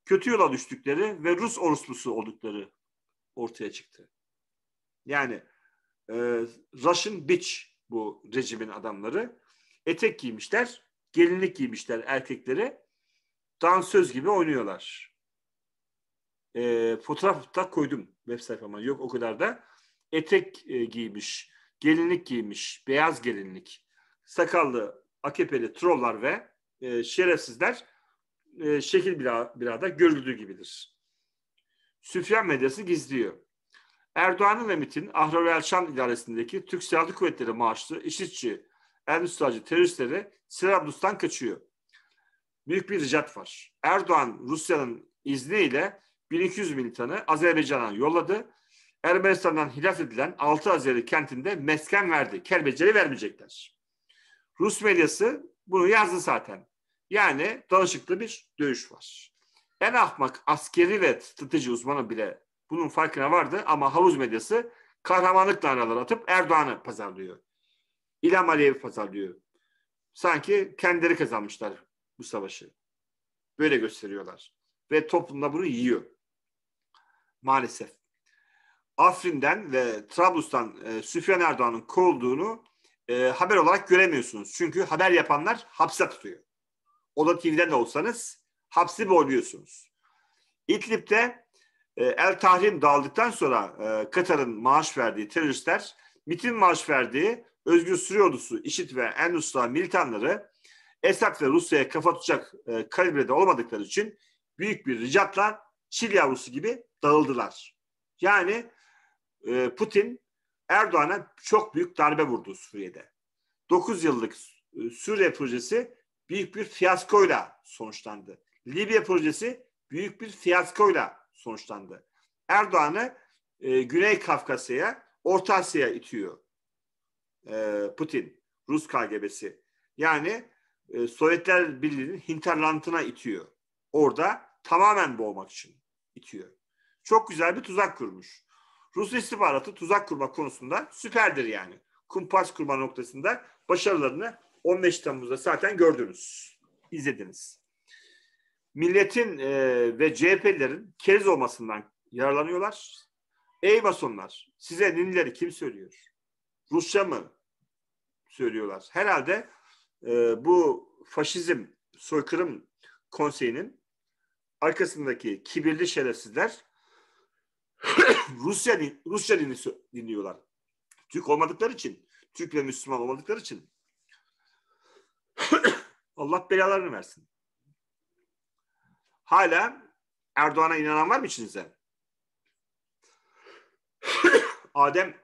kötü yola düştükleri ve Rus oruslusu oldukları ortaya çıktı. Yani e, Russian bitch bu rejimin adamları. Etek giymişler, gelinlik giymişler erkekleri. Dansöz gibi oynuyorlar. E, fotoğraf da koydum web sayfama. Yok o kadar da etek e, giymiş gelinlik giymiş, beyaz gelinlik, sakallı AKP'li trollar ve e, şerefsizler e, şekil bira, birada görüldüğü gibidir. Süfyan medyası gizliyor. Erdoğan'ın ve MIT'in Ahrar Elşan idaresindeki Türk Silahlı Kuvvetleri maaşlı işitçi, endüstracı teröristleri Serablus kaçıyor. Büyük bir ricat var. Erdoğan Rusya'nın izniyle 1200 militanı Azerbaycan'a yolladı Ermenistan'dan hilaf edilen 6 Azeri kentinde mesken verdi. Kerbeceri vermeyecekler. Rus medyası bunu yazdı zaten. Yani danışıklı bir dövüş var. En ahmak askeri ve strateji uzmanı bile bunun farkına vardı ama havuz medyası kahramanlıkla aralar atıp Erdoğan'ı pazarlıyor. İlham Aliyev'i pazarlıyor. Sanki kendileri kazanmışlar bu savaşı. Böyle gösteriyorlar. Ve toplumda bunu yiyor. Maalesef. Afrin'den ve Trablus'tan e, Süfyan Erdoğan'ın kovulduğunu e, haber olarak göremiyorsunuz. Çünkü haber yapanlar hapse tutuyor. O da TV'den de olsanız hapsi boyluyorsunuz. İdlib'de e, El Tahrim dağıldıktan sonra e, Katar'ın maaş verdiği teröristler MIT'in maaş verdiği Özgür Suriye Ordusu, İŞİD ve En Nusra militanları Esad ve Rusya'ya kafa tutacak e, kalibrede olmadıkları için büyük bir ricatla Çil yavrusu gibi dağıldılar. Yani ee, Putin Erdoğan'a çok büyük darbe vurdu Suriye'de. 9 yıllık e, Suriye projesi büyük bir fiyaskoyla sonuçlandı. Libya projesi büyük bir fiyaskoyla sonuçlandı. Erdoğan'ı e, Güney Kafkasya'ya, Orta Asya'ya itiyor e, Putin, Rus KGB'si. Yani e, Sovyetler Birliği'nin hinterlandına itiyor. Orada tamamen boğmak için itiyor. Çok güzel bir tuzak kurmuş. Rus istihbaratı tuzak kurma konusunda süperdir yani. Kumpas kurma noktasında başarılarını 15 Temmuz'da zaten gördünüz, izlediniz. Milletin e, ve CHP'lerin keriz olmasından yararlanıyorlar. Ey masonlar, size ninnileri kim söylüyor? Rusya mı söylüyorlar? Herhalde e, bu faşizm, soykırım konseyinin arkasındaki kibirli şerefsizler [coughs] Rusya, Rusya dini dinliyorlar. Türk olmadıkları için, Türk ve Müslüman olmadıkları için. [coughs] Allah belalarını versin. Hala Erdoğan'a inanan var mı içinizde? [coughs] Adem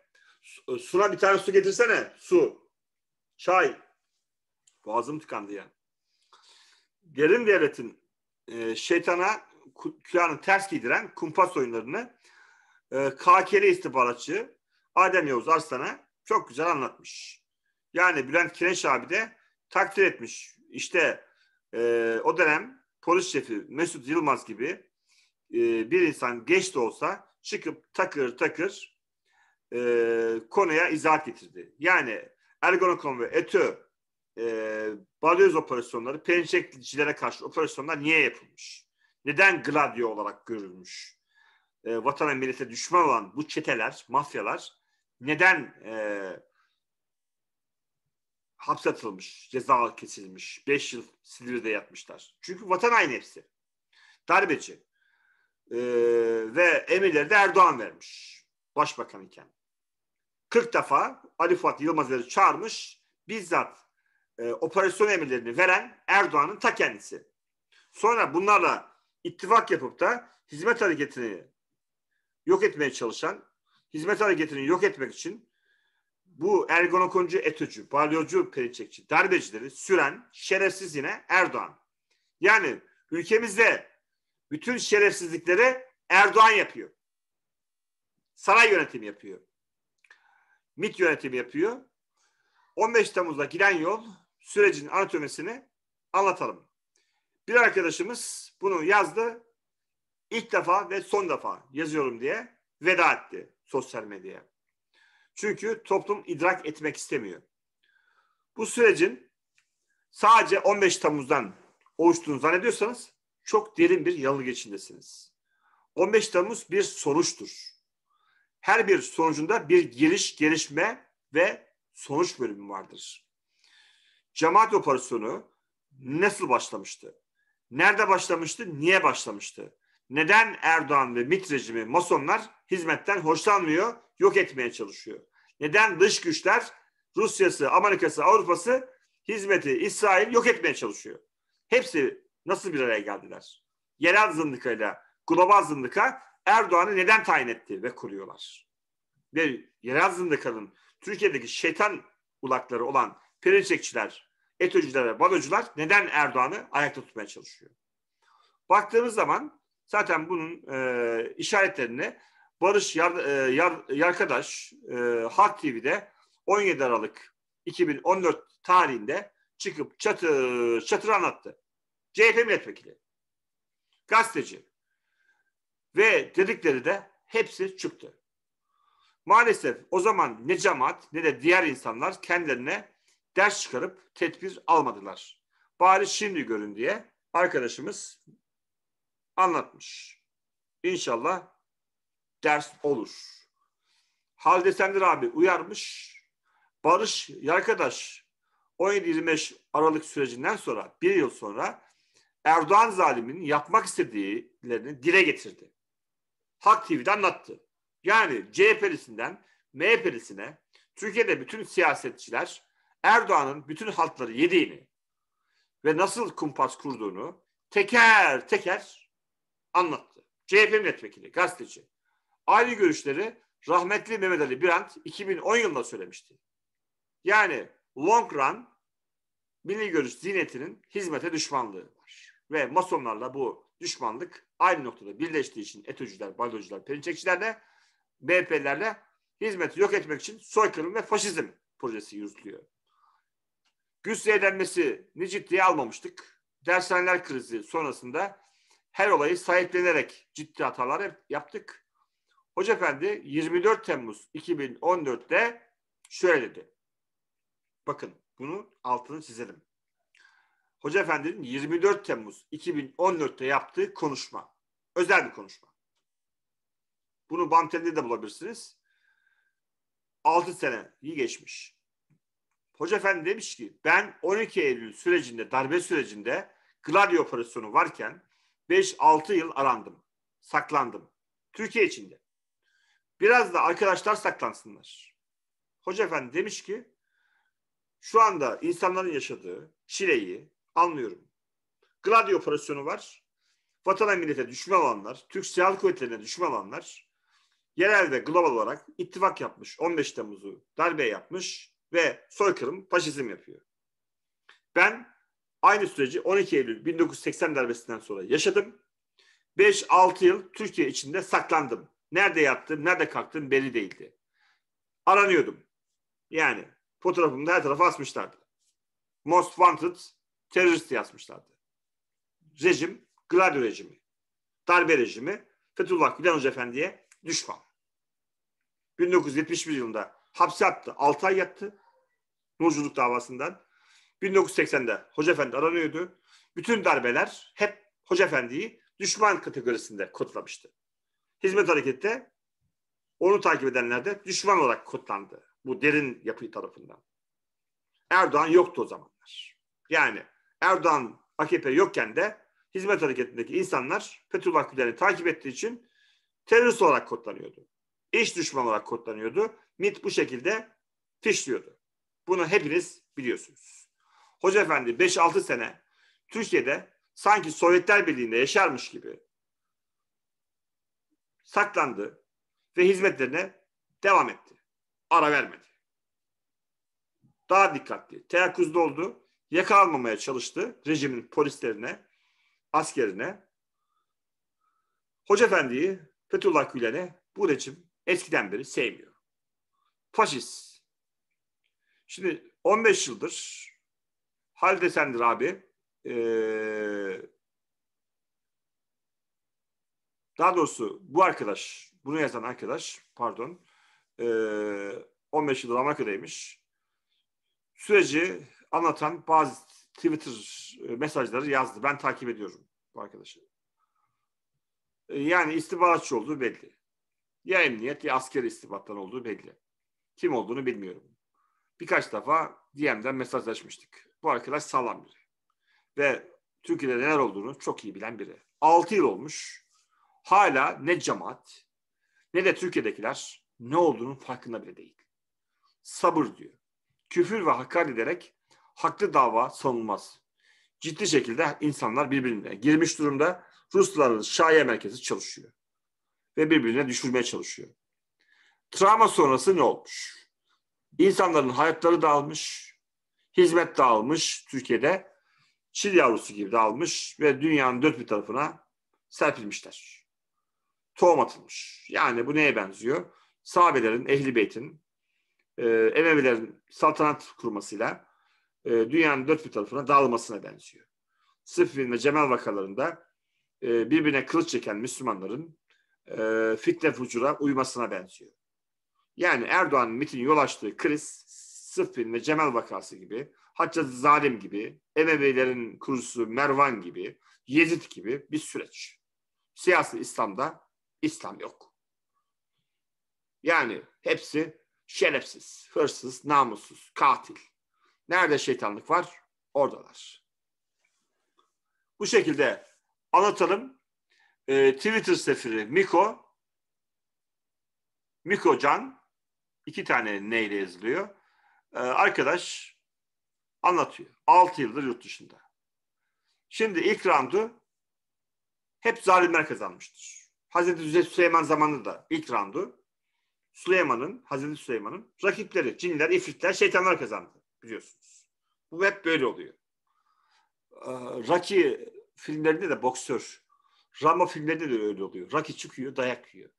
e, suna bir tane su getirsene. Su. Çay. Boğazım tıkandı ya. Derin devletin e, şeytana kulağını ters giydiren kumpas oyunlarını e, ee, KKR istihbaratçı Adem Yavuz Arslan'a çok güzel anlatmış. Yani Bülent Kireç abi de takdir etmiş. İşte e, o dönem polis şefi Mesut Yılmaz gibi e, bir insan geç de olsa çıkıp takır takır e, konuya izahat getirdi. Yani Ergonokon ve ETÖ e, balyoz operasyonları, pençekçilere karşı operasyonlar niye yapılmış? Neden gladyo olarak görülmüş? e, vatana millete düşman olan bu çeteler, mafyalar neden e, hapse atılmış, ceza kesilmiş, beş yıl Silivri'de yatmışlar? Çünkü vatan aynı hepsi. Darbeci. E, ve emirleri de Erdoğan vermiş. Başbakan iken. 40 defa Ali Fuat Yılmaz'ı çağırmış. Bizzat e, operasyon emirlerini veren Erdoğan'ın ta kendisi. Sonra bunlarla ittifak yapıp da hizmet hareketini yok etmeye çalışan, hizmet hareketini yok etmek için bu ergonokoncu, etücü, balyocu, perinçekçi, darbecileri süren şerefsiz yine Erdoğan. Yani ülkemizde bütün şerefsizlikleri Erdoğan yapıyor. Saray yönetimi yapıyor. Mit yönetimi yapıyor. 15 Temmuz'da giden yol sürecin anatomisini anlatalım. Bir arkadaşımız bunu yazdı ilk defa ve son defa yazıyorum diye veda etti sosyal medyaya. Çünkü toplum idrak etmek istemiyor. Bu sürecin sadece 15 Temmuz'dan oluştuğunu zannediyorsanız çok derin bir yanılgı içindesiniz. 15 Temmuz bir sonuçtur. Her bir sonucunda bir giriş gelişme ve sonuç bölümü vardır. Cemaat operasyonu nasıl başlamıştı? Nerede başlamıştı? Niye başlamıştı? neden Erdoğan ve MİT rejimi masonlar hizmetten hoşlanmıyor, yok etmeye çalışıyor? Neden dış güçler Rusya'sı, Amerika'sı, Avrupa'sı hizmeti İsrail yok etmeye çalışıyor? Hepsi nasıl bir araya geldiler? Yerel zındıkayla global zındıka Erdoğan'ı neden tayin etti ve kuruyorlar? Ve yerel zındıkanın Türkiye'deki şeytan ulakları olan perinçekçiler, etöcüler ve balocular neden Erdoğan'ı ayakta tutmaya çalışıyor? Baktığımız zaman Zaten bunun e, işaretlerini Barış Yar, e, Yar, Yarkadaş e, Halk TV'de 17 Aralık 2014 tarihinde çıkıp çatır çatır anlattı. CHP milletvekili, gazeteci ve dedikleri de hepsi çıktı. Maalesef o zaman ne cemaat ne de diğer insanlar kendilerine ders çıkarıp tedbir almadılar. Bari şimdi görün diye arkadaşımız anlatmış. İnşallah ders olur. Halide Sendir abi uyarmış. Barış arkadaş 17-25 Aralık sürecinden sonra bir yıl sonra Erdoğan zaliminin yapmak istediklerini dile getirdi. Halk TV'de anlattı. Yani CHP'lisinden MHP'lisine Türkiye'de bütün siyasetçiler Erdoğan'ın bütün halkları yediğini ve nasıl kumpas kurduğunu teker teker anlattı. CHP milletvekili, gazeteci. Aynı görüşleri rahmetli Mehmet Ali Birant 2010 yılında söylemişti. Yani long run milli görüş zinetinin hizmete düşmanlığı var. Ve masonlarla bu düşmanlık aynı noktada birleştiği için etücüler, balyocular, perinçekçilerle, MHP'lerle hizmeti yok etmek için soykırım ve faşizm projesi yürütülüyor. Güç zehirlenmesini ciddiye almamıştık. Dershaneler krizi sonrasında her olayı sahiplenerek ciddi hatalar yaptık. Hoca Efendi 24 Temmuz 2014'te şöyle dedi. Bakın bunu altını çizelim. Hoca Efendi'nin 24 Temmuz 2014'te yaptığı konuşma. Özel bir konuşma. Bunu Bantel'de de bulabilirsiniz. 6 sene iyi geçmiş. Hoca Efendi demiş ki ben 12 Eylül sürecinde, darbe sürecinde Gladio operasyonu varken 5-6 yıl arandım. Saklandım. Türkiye içinde. Biraz da arkadaşlar saklansınlar. Hoca efendi demiş ki şu anda insanların yaşadığı çileyi anlıyorum. Gladio operasyonu var. Vatana millete düşman olanlar, Türk Silahlı Kuvvetleri'ne düşman olanlar yerel ve global olarak ittifak yapmış. 15 Temmuz'u darbe yapmış ve soykırım, faşizm yapıyor. Ben Aynı süreci 12 Eylül 1980 darbesinden sonra yaşadım. 5-6 yıl Türkiye içinde saklandım. Nerede yattım, nerede kalktım belli değildi. Aranıyordum. Yani fotoğrafımda her tarafa asmışlardı. Most Wanted terörist yazmışlardı. Rejim, Gladio rejimi. Darbe rejimi, Fethullah Gülen Hoca Efendi'ye düşman. 1971 yılında hapse attı. 6 ay yattı. Nurculuk davasından. 1980'de Hoca Efendi aranıyordu. Bütün darbeler hep Hoca Efendi'yi düşman kategorisinde kutlamıştı. Hizmet harekette onu takip edenler de düşman olarak kutlandı. Bu derin yapı tarafından. Erdoğan yoktu o zamanlar. Yani Erdoğan AKP yokken de hizmet hareketindeki insanlar Fethullah Gülen'i takip ettiği için terörist olarak kodlanıyordu. İş düşman olarak kodlanıyordu. MIT bu şekilde fişliyordu. Bunu hepiniz biliyorsunuz. Hoca Efendi 5-6 sene Türkiye'de sanki Sovyetler Birliği'nde yaşarmış gibi saklandı ve hizmetlerine devam etti. Ara vermedi. Daha dikkatli, teyakkuzda oldu. Yakalanmamaya çalıştı rejimin polislerine, askerine. Hoca Efendi'yi Fethullah Gülen'e bu rejim eskiden beri sevmiyor. Faşist. Şimdi 15 yıldır Hal desendir abi. Ee, daha doğrusu bu arkadaş, bunu yazan arkadaş, pardon, e, ee, 15 yıldır Amerika'daymış. Süreci anlatan bazı Twitter e, mesajları yazdı. Ben takip ediyorum bu arkadaşı. Ee, yani istihbaratçı olduğu belli. Ya emniyet ya askeri istihbarattan olduğu belli. Kim olduğunu bilmiyorum. Birkaç defa DM'den mesajlaşmıştık. Bu arkadaş sağlam biri. Ve Türkiye'de neler olduğunu çok iyi bilen biri. 6 yıl olmuş. Hala ne cemaat ne de Türkiye'dekiler ne olduğunun farkında bile değil. Sabır diyor. Küfür ve hakaret ederek haklı dava savunulmaz. Ciddi şekilde insanlar birbirine girmiş durumda. Rusların şaye merkezi çalışıyor. Ve birbirine düşürmeye çalışıyor. Travma sonrası ne olmuş? İnsanların hayatları dağılmış, hizmet dağılmış Türkiye'de. Çil yavrusu gibi dağılmış ve dünyanın dört bir tarafına serpilmişler. Tohum atılmış. Yani bu neye benziyor? Sahabelerin, Ehli Beyt'in, e, Emevilerin saltanat kurmasıyla e, dünyanın dört bir tarafına dağılmasına benziyor. Sıfvin ve Cemal vakalarında e, birbirine kılıç çeken Müslümanların e, fitne fucura uymasına benziyor. Yani Erdoğan'ın MIT'in yol açtığı kriz Sıffin ve Cemal vakası gibi, hatta Zalim gibi, Emevilerin kurusu Mervan gibi, Yezid gibi bir süreç. Siyasi İslam'da İslam yok. Yani hepsi şerefsiz, hırsız, namussuz, katil. Nerede şeytanlık var? Oradalar. Bu şekilde anlatalım. E, Twitter sefiri Miko, Miko Can, iki tane neyle yazılıyor e, arkadaş anlatıyor. 6 yıldır yurt dışında. Şimdi ilk roundu hep zalimler kazanmıştır. Hazreti Süleyman zamanında da ilk roundu Süleyman'ın, Hazreti Süleyman'ın rakipleri, cinler, ifritler, şeytanlar kazandı biliyorsunuz. Bu hep böyle oluyor. Ee, Rocky filmlerinde de boksör. rama filmlerinde de öyle oluyor. Rocky çıkıyor, dayak yiyor.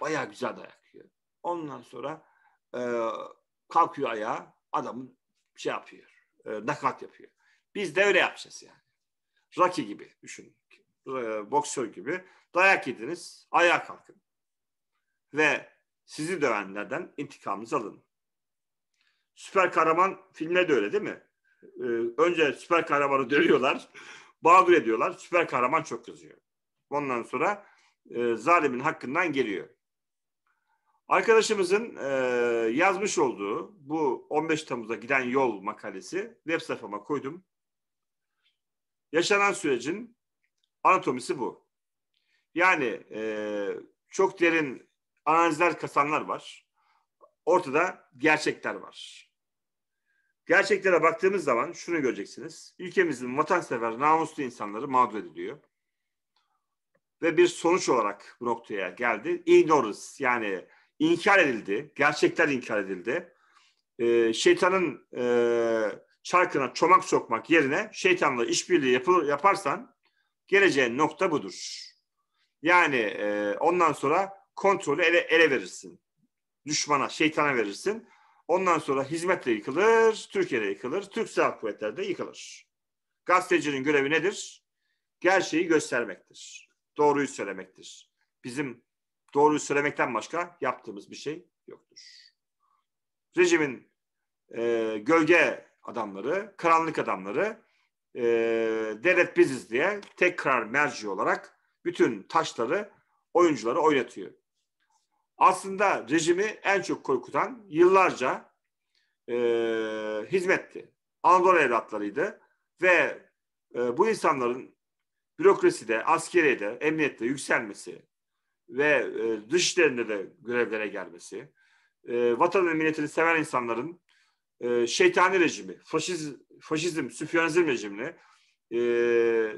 Baya güzel dayak yiyor. Ondan sonra e, kalkıyor ayağa adamın şey yapıyor. E, nakat yapıyor. Biz de öyle yapacağız yani. Rocky gibi düşünün. E, boksör gibi. Dayak yediniz. Ayağa kalkın. Ve sizi dövenlerden intikamınızı alın. Süper kahraman filmde de öyle değil mi? Ee, önce süper kahramanı dövüyorlar. Mağdur ediyorlar. Süper kahraman çok kızıyor. Ondan sonra e, zalimin hakkından geliyor. Arkadaşımızın e, yazmış olduğu bu 15 Temmuz'a giden yol makalesi web sayfama koydum. Yaşanan sürecin anatomisi bu. Yani e, çok derin analizler kasanlar var. Ortada gerçekler var. Gerçeklere baktığımız zaman şunu göreceksiniz. Ülkemizin vatansever, namuslu insanları mağdur ediliyor. Ve bir sonuç olarak bu noktaya geldi. Ignores yani inkar edildi. Gerçekler inkar edildi. E, şeytanın e, çarkına çomak sokmak yerine şeytanla işbirliği yapı, yaparsan geleceğin nokta budur. Yani e, ondan sonra kontrolü ele, ele verirsin. Düşmana, şeytana verirsin. Ondan sonra hizmetle yıkılır, Türkiye'de yıkılır, Türk Silahlı Kuvvetleri yıkılır. Gazetecinin görevi nedir? Gerçeği göstermektir. Doğruyu söylemektir. Bizim doğruyu söylemekten başka yaptığımız bir şey yoktur. Rejimin e, gölge adamları, karanlık adamları e, devlet biziz diye tekrar merci olarak bütün taşları oyuncuları oynatıyor. Aslında rejimi en çok korkutan yıllarca e, hizmetti. Anadolu evlatlarıydı ve e, bu insanların bürokraside, askeriyede, emniyette yükselmesi, ve e, dış işlerinde de görevlere gelmesi, e, vatan ve milletini seven insanların e, şeytani rejimi, faşiz, faşizm, süfyanizm rejimini e,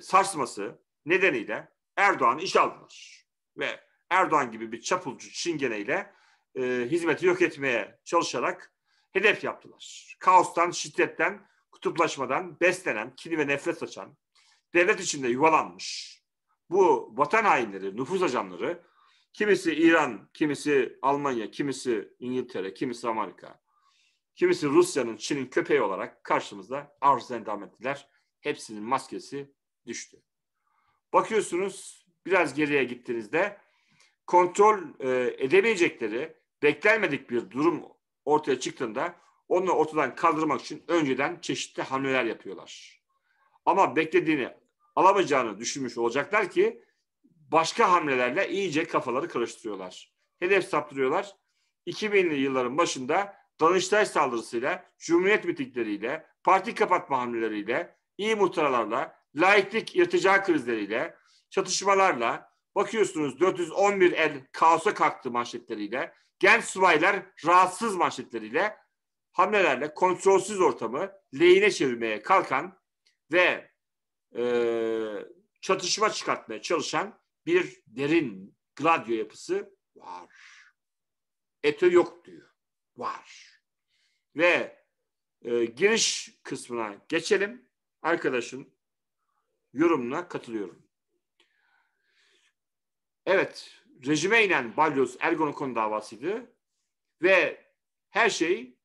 sarsması nedeniyle Erdoğan iş aldılar. Ve Erdoğan gibi bir çapulcu çingeneyle e, hizmeti yok etmeye çalışarak hedef yaptılar. Kaostan, şiddetten, kutuplaşmadan beslenen, kini ve nefret saçan, devlet içinde yuvalanmış bu vatan hainleri, nüfuz ajanları Kimisi İran, kimisi Almanya, kimisi İngiltere, kimisi Amerika, kimisi Rusya'nın, Çin'in köpeği olarak karşımızda arz endametliler. Hepsinin maskesi düştü. Bakıyorsunuz biraz geriye gittiğinizde kontrol e, edemeyecekleri beklenmedik bir durum ortaya çıktığında onu ortadan kaldırmak için önceden çeşitli hamleler yapıyorlar. Ama beklediğini alamayacağını düşünmüş olacaklar ki başka hamlelerle iyice kafaları karıştırıyorlar. Hedef saptırıyorlar. 2000'li yılların başında Danıştay saldırısıyla, Cumhuriyet mitingleriyle, parti kapatma hamleleriyle, iyi muhtaralarla, laiklik irtica krizleriyle, çatışmalarla, bakıyorsunuz 411 el kaosa kalktı manşetleriyle, genç subaylar rahatsız manşetleriyle, hamlelerle kontrolsüz ortamı lehine çevirmeye kalkan ve e, çatışma çıkartmaya çalışan bir derin gladyo yapısı var. Ete yok diyor. Var. Ve e, giriş kısmına geçelim. Arkadaşın yorumuna katılıyorum. Evet, rejime inen Balyoz Ergonokon davasıydı ve her şey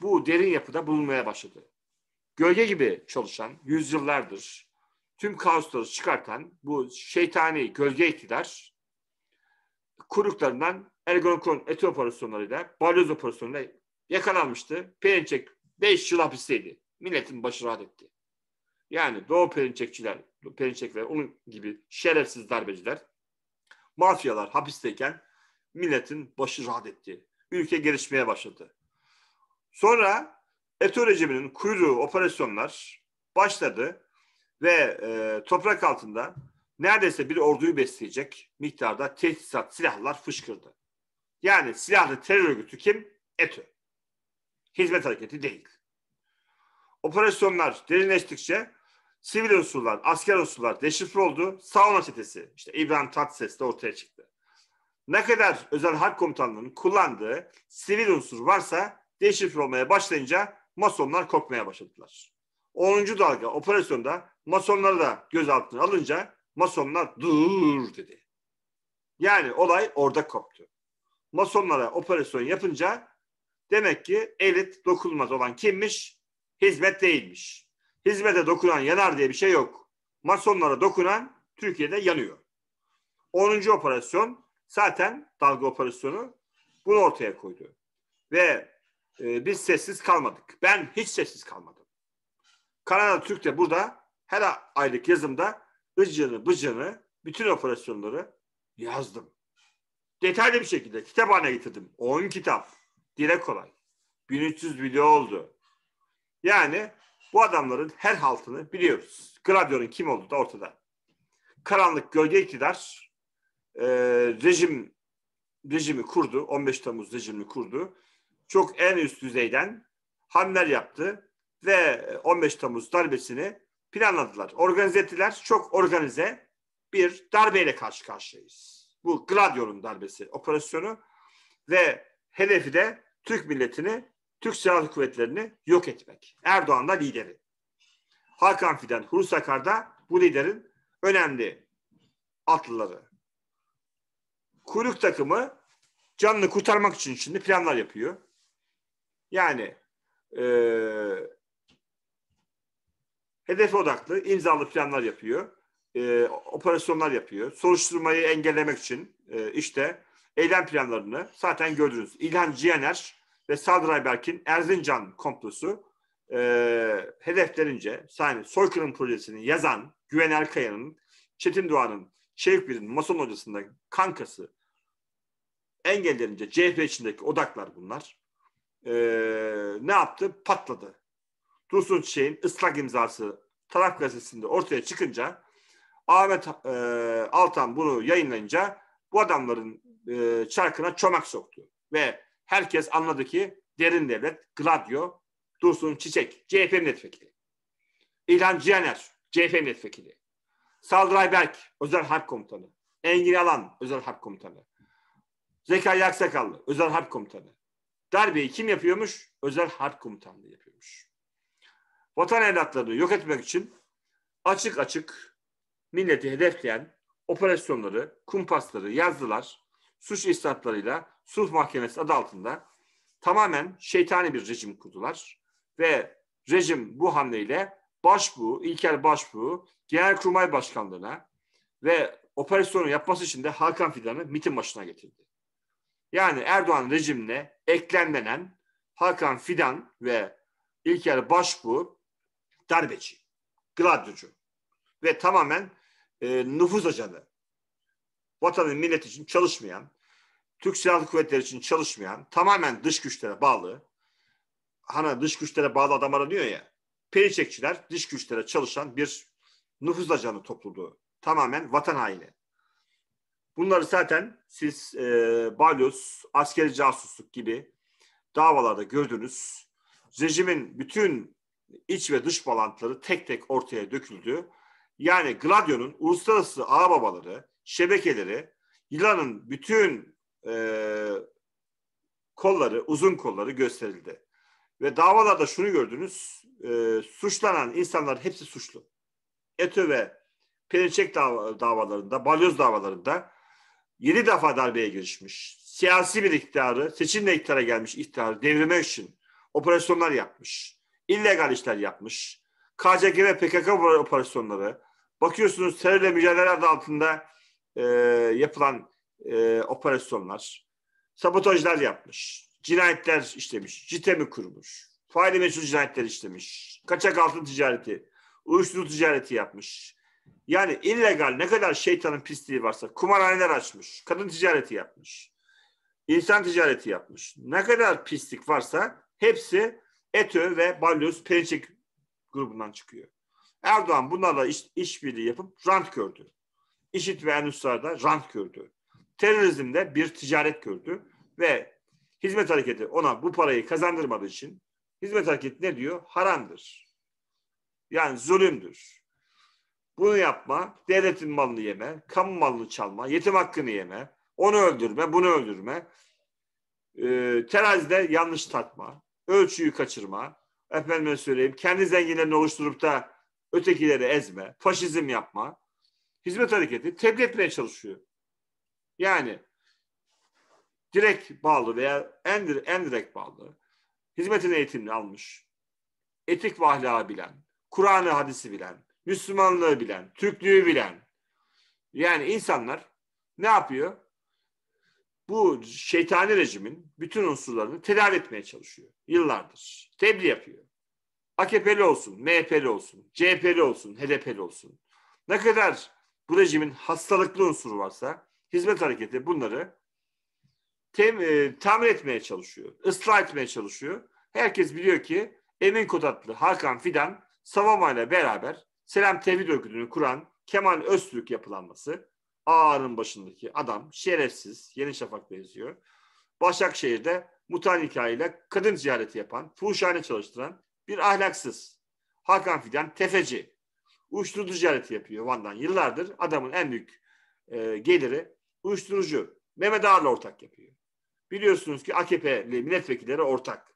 bu derin yapıda bulunmaya başladı. Gölge gibi çalışan yüzyıllardır tüm kaosları çıkartan bu şeytani gölge iktidar kuyruklarından Ergonokon eti operasyonlarıyla, balyoz operasyonuyla yakalanmıştı. Perinçek 5 yıl hapisteydi. Milletin başı rahat etti. Yani Doğu Perinçekçiler, Perinçekler, onun gibi şerefsiz darbeciler, mafyalar hapisteyken milletin başı rahat etti. Ülke gelişmeye başladı. Sonra Eto rejiminin kuyruğu operasyonlar başladı ve e, toprak altında neredeyse bir orduyu besleyecek miktarda tehditsat silahlar fışkırdı. Yani silahlı terör örgütü kim? ETÖ. Hizmet hareketi değil. Operasyonlar derinleştikçe sivil unsurlar, asker unsurlar deşifre oldu. Sauna çetesi, işte İbrahim Tatlıses de ortaya çıktı. Ne kadar özel halk komutanlığının kullandığı sivil unsur varsa deşifre olmaya başlayınca masonlar korkmaya başladılar. 10. dalga operasyonda masonları da gözaltına alınca masonlar dur dedi. Yani olay orada koptu. Masonlara operasyon yapınca demek ki elit dokunmaz olan kimmiş? Hizmet değilmiş. Hizmete dokunan yanar diye bir şey yok. Masonlara dokunan Türkiye'de yanıyor. 10. operasyon zaten dalga operasyonu bunu ortaya koydu. Ve e, biz sessiz kalmadık. Ben hiç sessiz kalmadım. Kanada Türk de burada her aylık yazımda ıcını bıcını bütün operasyonları yazdım. Detaylı bir şekilde kitap haline getirdim. 10 kitap. Dile kolay. 1300 video oldu. Yani bu adamların her haltını biliyoruz. Gladyon'un kim olduğu da ortada. Karanlık gölge iktidar e, rejim rejimi kurdu. 15 Temmuz rejimini kurdu. Çok en üst düzeyden hamler yaptı ve 15 e, Temmuz darbesini planladılar. Organize ettiler. Çok organize bir darbeyle karşı karşıyayız. Bu Gladio'nun darbesi operasyonu ve hedefi de Türk milletini, Türk Silahlı Kuvvetleri'ni yok etmek. Erdoğan da lideri. Hakan Fidan, Hulusi Akar da bu liderin önemli atlıları. Kuyruk takımı canını kurtarmak için şimdi planlar yapıyor. Yani e, Hedef odaklı imzalı planlar yapıyor. E, operasyonlar yapıyor. Soruşturmayı engellemek için e, işte eylem planlarını zaten gördünüz. İlhan Ciyener ve Sadri Berkin Erzincan komplosu e, hedeflerince yani soykırım projesini yazan Güven Erkaya'nın, Çetin Doğan'ın, Şevk Bir'in Mason hocasında kankası engellerince CHP içindeki odaklar bunlar. E, ne yaptı? Patladı. Dursun Çiçek'in ıslak imzası taraf gazetesinde ortaya çıkınca Ahmet e, Altan bunu yayınlayınca bu adamların e, çarkına çomak soktu. Ve herkes anladı ki derin devlet, Gladio, Dursun Çiçek, CHP milletvekili. İlhan Cihaner, CHP milletvekili. Saldıray Berk, özel harp komutanı. Engin Alan, özel harp komutanı. Zekai Aksakallı, özel harp komutanı. Darbeyi kim yapıyormuş? Özel harp komutanlığı yapıyormuş vatan evlatlarını yok etmek için açık açık milleti hedefleyen operasyonları, kumpasları yazdılar. Suç istatlarıyla sulh mahkemesi adı altında tamamen şeytani bir rejim kurdular. Ve rejim bu hamleyle başbu İlker Başbu Genelkurmay Başkanlığı'na ve operasyonu yapması için de Hakan Fidan'ı MIT'in başına getirdi. Yani Erdoğan rejimine eklemlenen Hakan Fidan ve İlker Başbuğ darbeci, gladyocu ve tamamen e, nüfuz ajanı. Vatanın millet için çalışmayan, Türk Silahlı Kuvvetleri için çalışmayan, tamamen dış güçlere bağlı, hani dış güçlere bağlı adam aranıyor ya, Periçekçiler dış güçlere çalışan bir nüfuz ajanı topluluğu. Tamamen vatan haini. Bunları zaten siz e, balyoz, askeri casusluk gibi davalarda gördünüz. Rejimin bütün iç ve dış bağlantıları tek tek ortaya döküldü. Yani Gladio'nun uluslararası ağababaları, şebekeleri, yılanın bütün e, kolları, uzun kolları gösterildi. Ve davalarda şunu gördünüz, e, suçlanan insanlar hepsi suçlu. ETÖ ve Perinçek dav- davalarında, balyoz davalarında yedi defa darbeye girişmiş. Siyasi bir iktidarı, seçimle iktidara gelmiş iktidarı devirmek için operasyonlar yapmış illegal işler yapmış. KCK ve PKK operasyonları, bakıyorsunuz terörle mücadele adı altında e, yapılan e, operasyonlar, sabotajlar yapmış, cinayetler işlemiş, CİTEM'i kurmuş, faili meşhur cinayetler işlemiş, kaçak altın ticareti, uyuşturucu ticareti yapmış. Yani illegal ne kadar şeytanın pisliği varsa kumarhaneler açmış, kadın ticareti yapmış, insan ticareti yapmış. Ne kadar pislik varsa hepsi ETÖ ve Balyoz Perinçek grubundan çıkıyor. Erdoğan bunlarla iş, işbirliği yapıp rant gördü. İşit ve Enuslar'da rant gördü. Terörizmde bir ticaret gördü ve hizmet hareketi ona bu parayı kazandırmadığı için hizmet hareketi ne diyor? Haramdır. Yani zulümdür. Bunu yapma, devletin malını yeme, kamu malını çalma, yetim hakkını yeme, onu öldürme, bunu öldürme, e, terazide yanlış tatma ölçüyü kaçırma, efendime söyleyeyim kendi zenginlerini oluşturup da ötekileri ezme, faşizm yapma, hizmet hareketi tebliğ etmeye çalışıyor. Yani direkt bağlı veya en, en direkt bağlı, hizmetin eğitimini almış, etik ve ahlakı bilen, Kur'an'ı hadisi bilen, Müslümanlığı bilen, Türklüğü bilen. Yani insanlar ne yapıyor? bu şeytani rejimin bütün unsurlarını tedavi etmeye çalışıyor. Yıllardır. Tebliğ yapıyor. AKP'li olsun, MHP'li olsun, CHP'li olsun, HDP'li olsun. Ne kadar bu rejimin hastalıklı unsuru varsa hizmet hareketi bunları tem, e, tamir etmeye çalışıyor. ıslah etmeye çalışıyor. Herkes biliyor ki Emin Kotatlı, Hakan Fidan, Savama ile beraber Selam Tevhid Örgütü'nü kuran Kemal Öztürk yapılanması Ağa'nın başındaki adam şerefsiz Yeni Şafak'ta yazıyor. Başakşehir'de mutan ile kadın ziyareti yapan, fuhuşhane çalıştıran bir ahlaksız. Hakan Fidan tefeci. Uyuşturucu ziyareti yapıyor Van'dan. Yıllardır adamın en büyük e, geliri uyuşturucu. Mehmet Ağar'la ortak yapıyor. Biliyorsunuz ki AKP'li milletvekilleri ortak.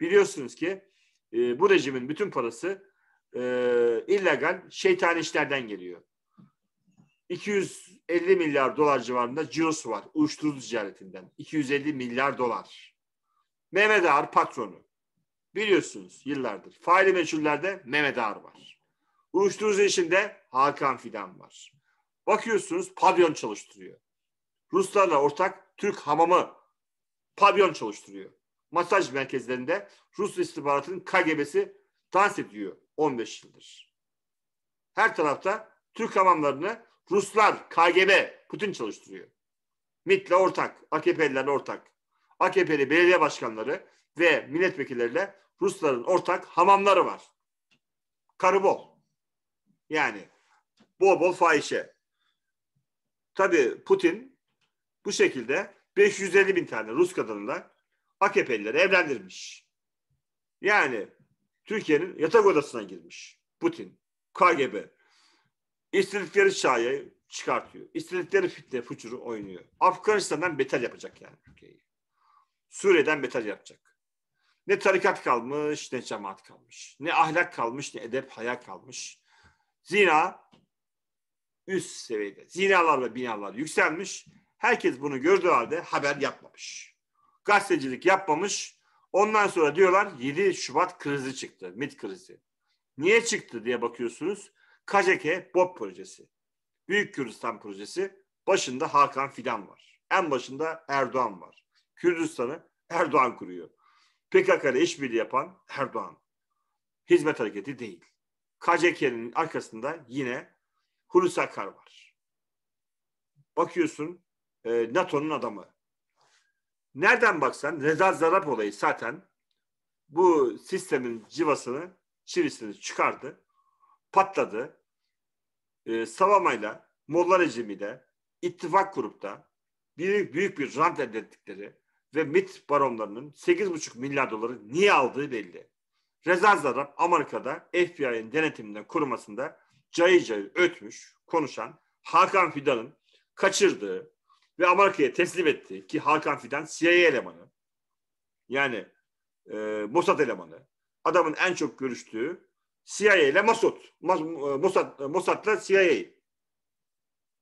Biliyorsunuz ki e, bu rejimin bütün parası e, illegal şeytani işlerden geliyor. 250 milyar dolar civarında ciosu var uyuşturucu ticaretinden. 250 milyar dolar. Mehmet Ağar patronu. Biliyorsunuz yıllardır. Faili meçhullerde Mehmet Ağar var. Uyuşturucu işinde Hakan Fidan var. Bakıyorsunuz pavyon çalıştırıyor. Ruslarla ortak Türk hamamı pavyon çalıştırıyor. Masaj merkezlerinde Rus istihbaratının KGB'si dans ediyor 15 yıldır. Her tarafta Türk hamamlarını Ruslar, KGB, Putin çalıştırıyor. MIT'le ortak, AKP'lilerle ortak. AKP'li belediye başkanları ve milletvekilleriyle Rusların ortak hamamları var. Karıbol, Yani bol bol fahişe. Tabii Putin bu şekilde 550 bin tane Rus kadınla AKP'lileri evlendirmiş. Yani Türkiye'nin yatak odasına girmiş Putin, KGB. İstedikleri şayayı çıkartıyor. İstedikleri fitne fuçuru oynuyor. Afganistan'dan beter yapacak yani Türkiye'yi. Suriye'den beter yapacak. Ne tarikat kalmış ne cemaat kalmış. Ne ahlak kalmış ne edep haya kalmış. Zina üst seviyede. Zinalarla binalar yükselmiş. Herkes bunu gördüğü halde haber yapmamış. Gazetecilik yapmamış. Ondan sonra diyorlar 7 Şubat krizi çıktı. MIT krizi. Niye çıktı diye bakıyorsunuz. Kajeke Bob projesi. Büyük Kürdistan projesi. Başında Hakan Fidan var. En başında Erdoğan var. Kürdistan'ı Erdoğan kuruyor. PKK ile işbirliği yapan Erdoğan. Hizmet hareketi değil. KCK'nin arkasında yine Hulusi Akar var. Bakıyorsun e, NATO'nun adamı. Nereden baksan Reza Zarap olayı zaten bu sistemin civasını, çivisini çıkardı. Patladı e, Savama'yla, Molla rejimiyle ittifak kurup da büyük, büyük bir rant elde ettikleri ve MIT baronlarının 8,5 milyar doları niye aldığı belli. Reza Zarrab Amerika'da FBI'nin denetiminden kurumasında cayır cayır ötmüş, konuşan Hakan Fidan'ın kaçırdığı ve Amerika'ya teslim ettiği ki Hakan Fidan CIA elemanı yani e, Mossad elemanı adamın en çok görüştüğü CIA ile Mossad. Mossad, Mossad'la CIA.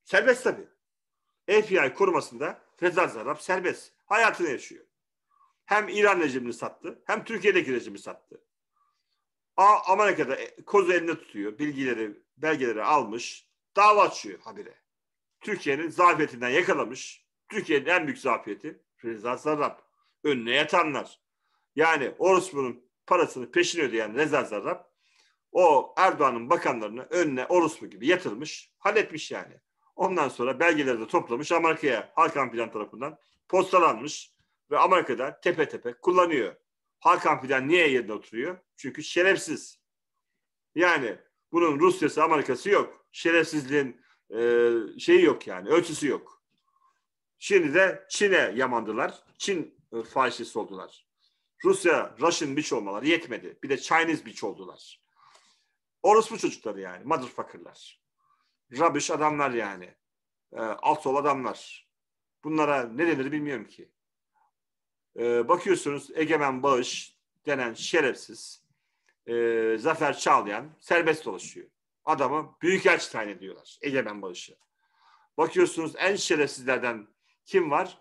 Serbest tabii. FBI korumasında Fethullah Zarrab serbest. Hayatını yaşıyor. Hem İran rejimini sattı hem Türkiye'deki rejimi sattı. A, Amerika'da e, kozu elinde tutuyor. Bilgileri, belgeleri almış. Dava açıyor habire. Türkiye'nin zafiyetinden yakalamış. Türkiye'nin en büyük zafiyeti Reza Zarrab. Önüne yatanlar. Yani orospunun parasını peşin ödeyen Reza Zarrab o Erdoğan'ın bakanlarını önüne orospu gibi yatırmış, halletmiş yani. Ondan sonra belgeleri de toplamış Amerika'ya Halkan plan tarafından postalanmış ve Amerika'da tepe tepe kullanıyor. Halkan plan niye yerine oturuyor? Çünkü şerefsiz. Yani bunun Rusya'sı, Amerika'sı yok. Şerefsizliğin e, şeyi yok yani, ölçüsü yok. Şimdi de Çin'e yamandılar. Çin e, faşist oldular. Rusya, Russian bitch olmalar yetmedi. Bir de Chinese bitch oldular. Orospu çocukları yani. Motherfucker'lar. Rubbish adamlar yani. E, alt sol adamlar. Bunlara ne denir bilmiyorum ki. E, bakıyorsunuz Egemen Bağış denen şerefsiz e, Zafer Çağlayan serbest dolaşıyor. Adamı büyük büyükelçi tayin ediyorlar. Egemen Bağış'ı. Bakıyorsunuz en şerefsizlerden kim var?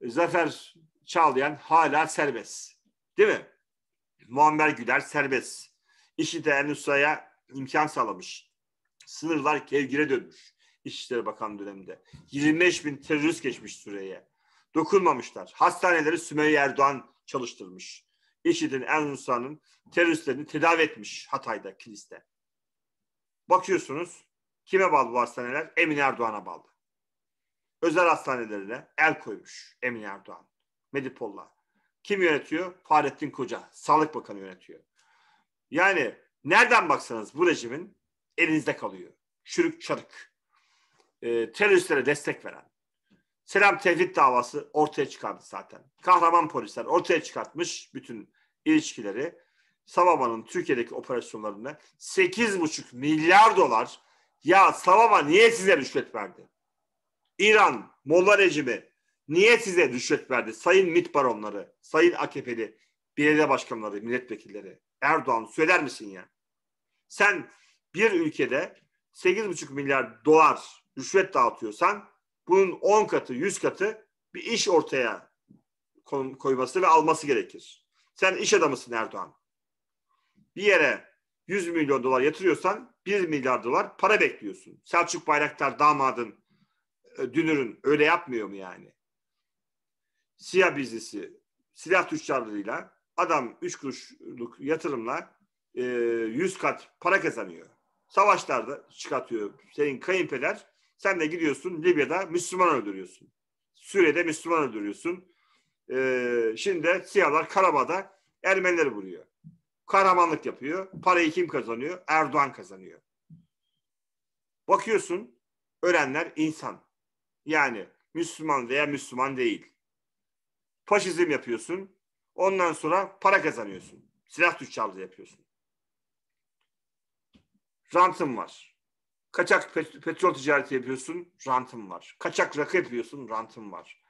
E, Zafer Çağlayan hala serbest. Değil mi? Muammer Güler serbest. İşite El Nusra'ya imkan sağlamış. Sınırlar kevgire dönmüş İçişleri Bakanı döneminde. 25 bin terörist geçmiş Suriye'ye. Dokunmamışlar. Hastaneleri Sümeyye Erdoğan çalıştırmış. IŞİD'in en er Nusra'nın teröristlerini tedavi etmiş Hatay'da kiliste. Bakıyorsunuz kime bağlı bu hastaneler? Emin Erdoğan'a bağlı. Özel hastanelerine el koymuş Emin Erdoğan. Medipol'la. Kim yönetiyor? Fahrettin Koca. Sağlık Bakanı yönetiyor. Yani nereden baksanız bu rejimin elinizde kalıyor. Çürük çarık. E, teröristlere destek veren. Selam Tevhid davası ortaya çıkardı zaten. Kahraman polisler ortaya çıkartmış bütün ilişkileri. Savama'nın Türkiye'deki operasyonlarında 8,5 milyar dolar ya Savama niye size rüşvet verdi? İran, Molla rejimi niye size rüşvet verdi? Sayın MİT baronları, sayın AKP'li belediye başkanları, milletvekilleri. Erdoğan söyler misin ya? Sen bir ülkede 8,5 milyar dolar rüşvet dağıtıyorsan bunun 10 katı, 100 katı bir iş ortaya koyması ve alması gerekir. Sen iş adamısın Erdoğan. Bir yere 100 milyon dolar yatırıyorsan 1 milyar dolar para bekliyorsun. Selçuk Bayraktar damadın e, Dünür'ün öyle yapmıyor mu yani? Siyah biznesi, silah tüccarlarıyla adam 3 kuruşluk yatırımla e, 100 kat para kazanıyor. Savaşlarda çıkartıyor senin kayınpeder. Sen de gidiyorsun Libya'da Müslüman öldürüyorsun. Suriye'de Müslüman öldürüyorsun. E, şimdi de siyahlar Karabağ'da Ermenileri vuruyor. Kahramanlık yapıyor. Parayı kim kazanıyor? Erdoğan kazanıyor. Bakıyorsun ölenler insan. Yani Müslüman veya Müslüman değil. Faşizm yapıyorsun Ondan sonra para kazanıyorsun. Silah tüccarlığı yapıyorsun. Rantın var. Kaçak petrol ticareti yapıyorsun, rantın var. Kaçak rakı yapıyorsun, rantın var.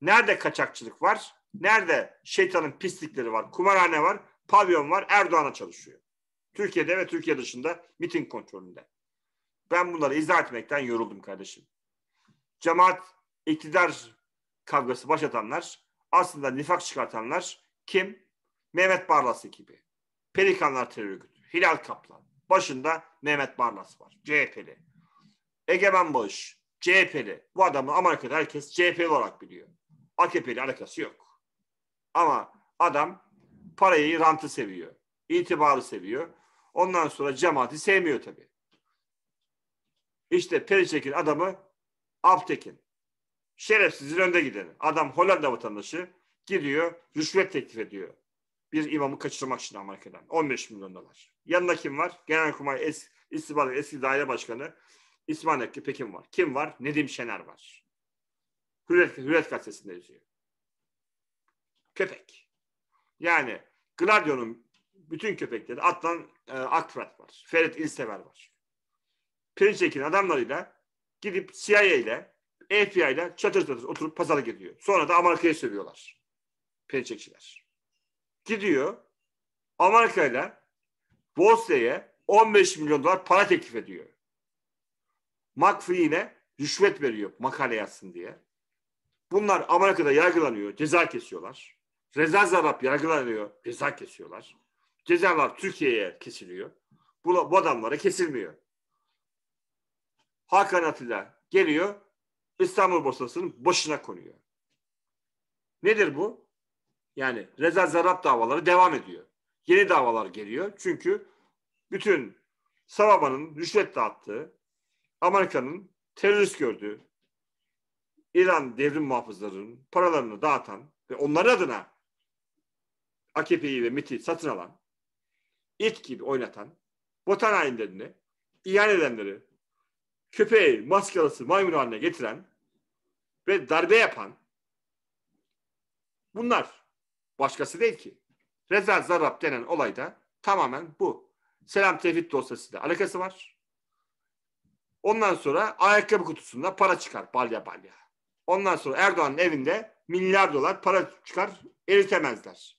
Nerede kaçakçılık var? Nerede şeytanın pislikleri var? Kumarhane var, pavyon var, Erdoğan'a çalışıyor. Türkiye'de ve Türkiye dışında miting kontrolünde. Ben bunları izah etmekten yoruldum kardeşim. Cemaat iktidar kavgası başlatanlar, aslında nifak çıkartanlar, kim? Mehmet Barlas ekibi. Pelikanlar Terör Örgütü. Hilal Kaplan. Başında Mehmet Barlas var. CHP'li. Egemen Bağış. CHP'li. Bu adamı Amerika'da herkes CHP'li olarak biliyor. AKP'li alakası yok. Ama adam parayı, rantı seviyor. İtibarı seviyor. Ondan sonra cemaati sevmiyor tabii. İşte Periçek'in adamı Aptekin. Şerefsizin önde gideni. Adam Hollanda vatandaşı giriyor, rüşvet teklif ediyor. Bir imamı kaçırmak için Amerika'dan. 15 milyon dolar. Yanında kim var? Genel kumay es, İstihbarat eski daire başkanı İsmail Hakkı Pekin var. Kim var? Nedim Şener var. Hürriyet, Hürriyet gazetesinde yazıyor. Köpek. Yani Gladio'nun bütün köpekleri atlan e, Akfrat var. Ferit İlsever var. Perinçek'in adamlarıyla gidip CIA ile FBI ile çatır çatır oturup pazara gidiyor. Sonra da Amerika'ya sövüyorlar pençekçiler. Gidiyor Amerika'yla Bosna'ya 15 milyon dolar para teklif ediyor. McPhee'ne rüşvet veriyor makale yazsın diye. Bunlar Amerika'da yargılanıyor, ceza kesiyorlar. Reza Zarap yargılanıyor, ceza kesiyorlar. Cezalar Türkiye'ye kesiliyor. Bu, bu adamlara kesilmiyor. Hakan Atilla geliyor, İstanbul Borsası'nın başına konuyor. Nedir bu? Yani rezerv zarap davaları devam ediyor. Yeni davalar geliyor. Çünkü bütün Saraba'nın rüşvet dağıttığı, Amerika'nın terörist gördüğü, İran devrim muhafızlarının paralarını dağıtan ve onların adına AKP'yi ve MIT'i satın alan, it gibi oynatan, vatan hainlerini, iyan edenleri, köpeği, maskalısı, maymun haline getiren ve darbe yapan bunlar Başkası değil ki. Reza Zarrab denen olay da tamamen bu. Selam Tevhid dosyasıyla alakası var. Ondan sonra ayakkabı kutusunda para çıkar balya balya. Ondan sonra Erdoğan'ın evinde milyar dolar para çıkar eritemezler.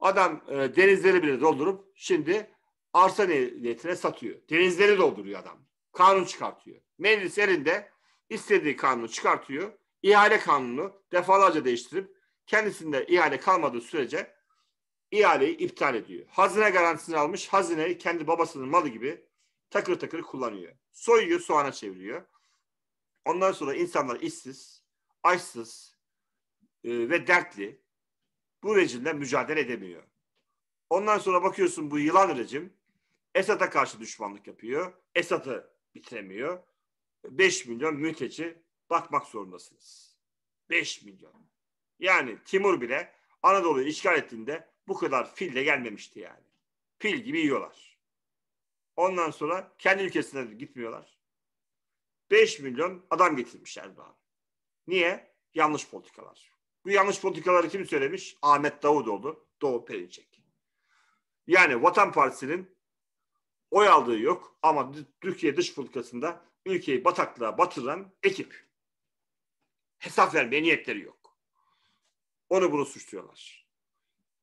Adam e, denizleri bile doldurup şimdi arsa niyetine satıyor. Denizleri dolduruyor adam. Kanun çıkartıyor. Meclis elinde istediği kanunu çıkartıyor. İhale kanunu defalarca değiştirip kendisinde ihale kalmadığı sürece ihaleyi iptal ediyor. Hazine garantisini almış. Hazineyi kendi babasının malı gibi takır takır kullanıyor. Soyuyor, soğana çeviriyor. Ondan sonra insanlar işsiz, açsız e, ve dertli. Bu rejimle mücadele edemiyor. Ondan sonra bakıyorsun bu yılan rejim Esad'a karşı düşmanlık yapıyor. Esad'ı bitiremiyor. 5 milyon mülteci bakmak zorundasınız. 5 milyon. Yani Timur bile Anadolu'yu işgal ettiğinde bu kadar fille gelmemişti yani. Fil gibi yiyorlar. Ondan sonra kendi ülkesine de gitmiyorlar. 5 milyon adam getirmiş Erdoğan. Niye? Yanlış politikalar. Bu yanlış politikaları kim söylemiş? Ahmet Davutoğlu, Doğu Perinçek. Yani Vatan Partisi'nin oy aldığı yok ama Türkiye dış politikasında ülkeyi bataklığa batıran ekip. Hesap vermeye niyetleri yok. Onu bunu suçluyorlar.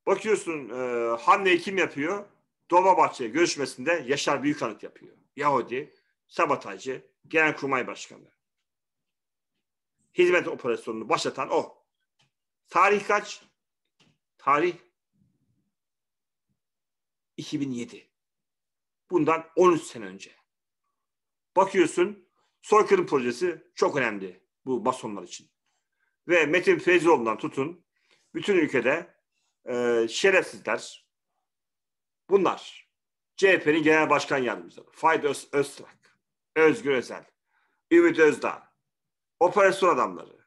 Bakıyorsun e, hamleyi kim yapıyor? Dolmabahçe görüşmesinde Yaşar Büyükanıt yapıyor. Yahudi, sabotajcı, genelkurmay başkanı. Hizmet operasyonunu başlatan o. Tarih kaç? Tarih 2007. Bundan 13 sene önce. Bakıyorsun soykırım projesi çok önemli bu basonlar için. Ve Metin Feyzoğlu'ndan tutun bütün ülkede e, şerefsizler bunlar. CHP'nin genel başkan yardımcıları. Fayd Öz Öztrak, Özgür Özel, Ümit Özdağ, operasyon adamları.